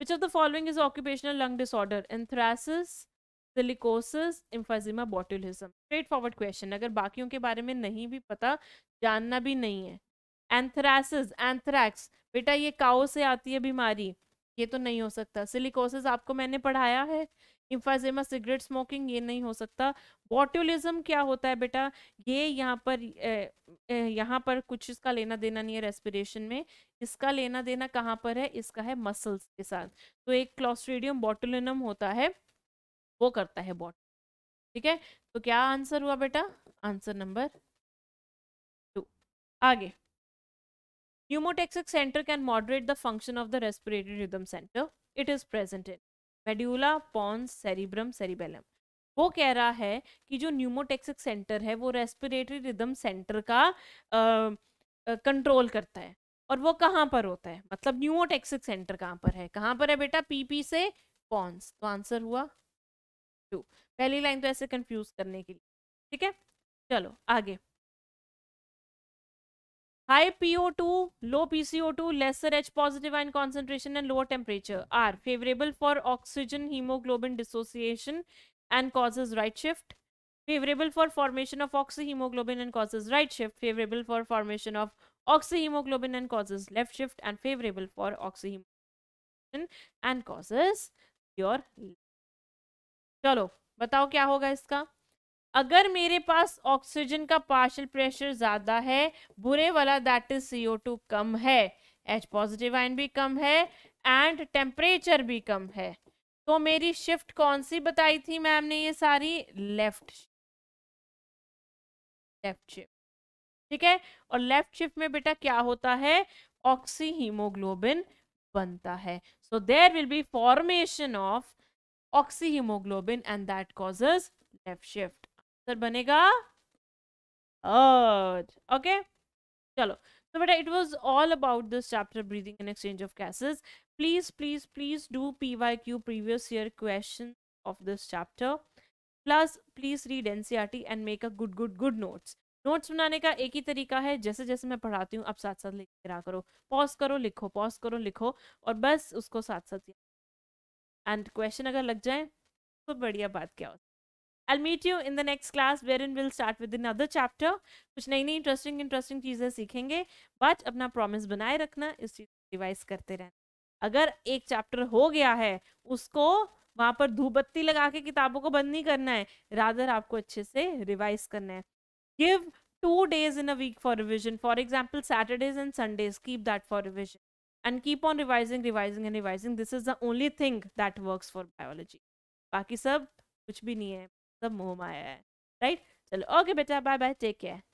which of the following is occupational lung disorder anthracosis silicosis emphysema botulism straightforward question अगर बाकियों के बारे में नहीं भी पता जानना भी नहीं है एंथ्रासिस एंथ्रैक्स बेटा ये काओ से आती है बीमारी ये तो नहीं हो सकता सिलिकोसिस आपको मैंने पढ़ाया है इम्फाजिमा सिगरेट स्मोकिंग ये नहीं हो सकता बॉटुलिज्म क्या होता है बेटा ये यहाँ पर यहाँ पर कुछ इसका लेना देना नहीं है रेस्पिरेशन में इसका लेना देना कहाँ पर है इसका है मसल्स के साथ तो एक क्लॉस्ट्रीडियम बॉटुलिनम होता है वो करता है बॉडी ठीक है तो क्या आंसर हुआ बेटा आंसर नंबर टू आगे pneumotaxic centre can moderate the function of the respiratory rhythm centre it is presented medulla pons cerebrum cerebellum वो कह रहा है कि जो न्यूमोटेक्सिक सेंटर है वो रेस्पिरेटरी रिदम सेंटर का कंट्रोल करता है और वो कहाँ पर होता है मतलब न्यूमोटेक्सिक सेंटर कहाँ पर है कहाँ पर है बेटा पीपी से पॉन्स तो आंसर हुआ टू पहली लाइन तो ऐसे कंफ्यूज करने के लिए ठीक है चलो आगे high P O two low P C O two lesser H positive and concentration and lower temperature are favourable for oxygen haemoglobin dissociation and causes right shift favourable for formation of oxyhaemoglobin and causes right shift favourable for formation of oxyhaemoglobin and causes left shift and favourable for oxyhaemoglobin and causes your चलो बताओ क्या होगा इसका अगर मेरे पास oxygen का partial pressure ज्यादा है बुरे वाला दैट इज सीओ टू कम है एच पॉजिटिव आइन भी कम है एंड टेम्परेचर भी कम है तो मेरी शिफ्ट कौन सी बताई थी मैम ने ये सारी लेफ्ट लेफ्ट शिफ्ट ठीक है और लेफ्ट शिफ्ट में बेटा क्या होता है ऑक्सी हीमोग्लोबिन बनता है so there will be formation of oxyhaemoglobin and that causes left shift answer बनेगा ओके चलो तो बेटा it was all about this chapter breathing and exchange of gases please please please do PYQ previous year question of this chapter plus please read NCERT and make a good good good notes notes बनाने का एक ही तरीका है जैसे जैसे मैं पढ़ाती हूँ आप साथ साथ लिख करा करो पॉज करो लिखो पॉज करो लिखो और बस उसको साथ साथ एंड क्वेश्चन अगर लग जाए तो बढ़िया बात क्या होती I meet you in the next class wherein will start with another chapter कुछ नई नई इंटरेस्टिंग इंटरेस्टिंग चीज़ें सीखेंगे बट अपना प्रॉमिस बनाए रखना इस चीज़ को रिवाइज करते रहना अगर एक चैप्टर हो गया है उसको वहाँ पर धूपबत्ती लगा के किताबों को बंद नहीं करना है रादर आपको अच्छे से रिवाइज करना है give two days in a week for revision for example Saturdays and Sundays keep that for revision and keep on revising revising and revising this is the only thing that works for biology बाकी सब कुछ भी नहीं है सब मोह माया है right? चलो ओके बेटा Bye bye. Take care.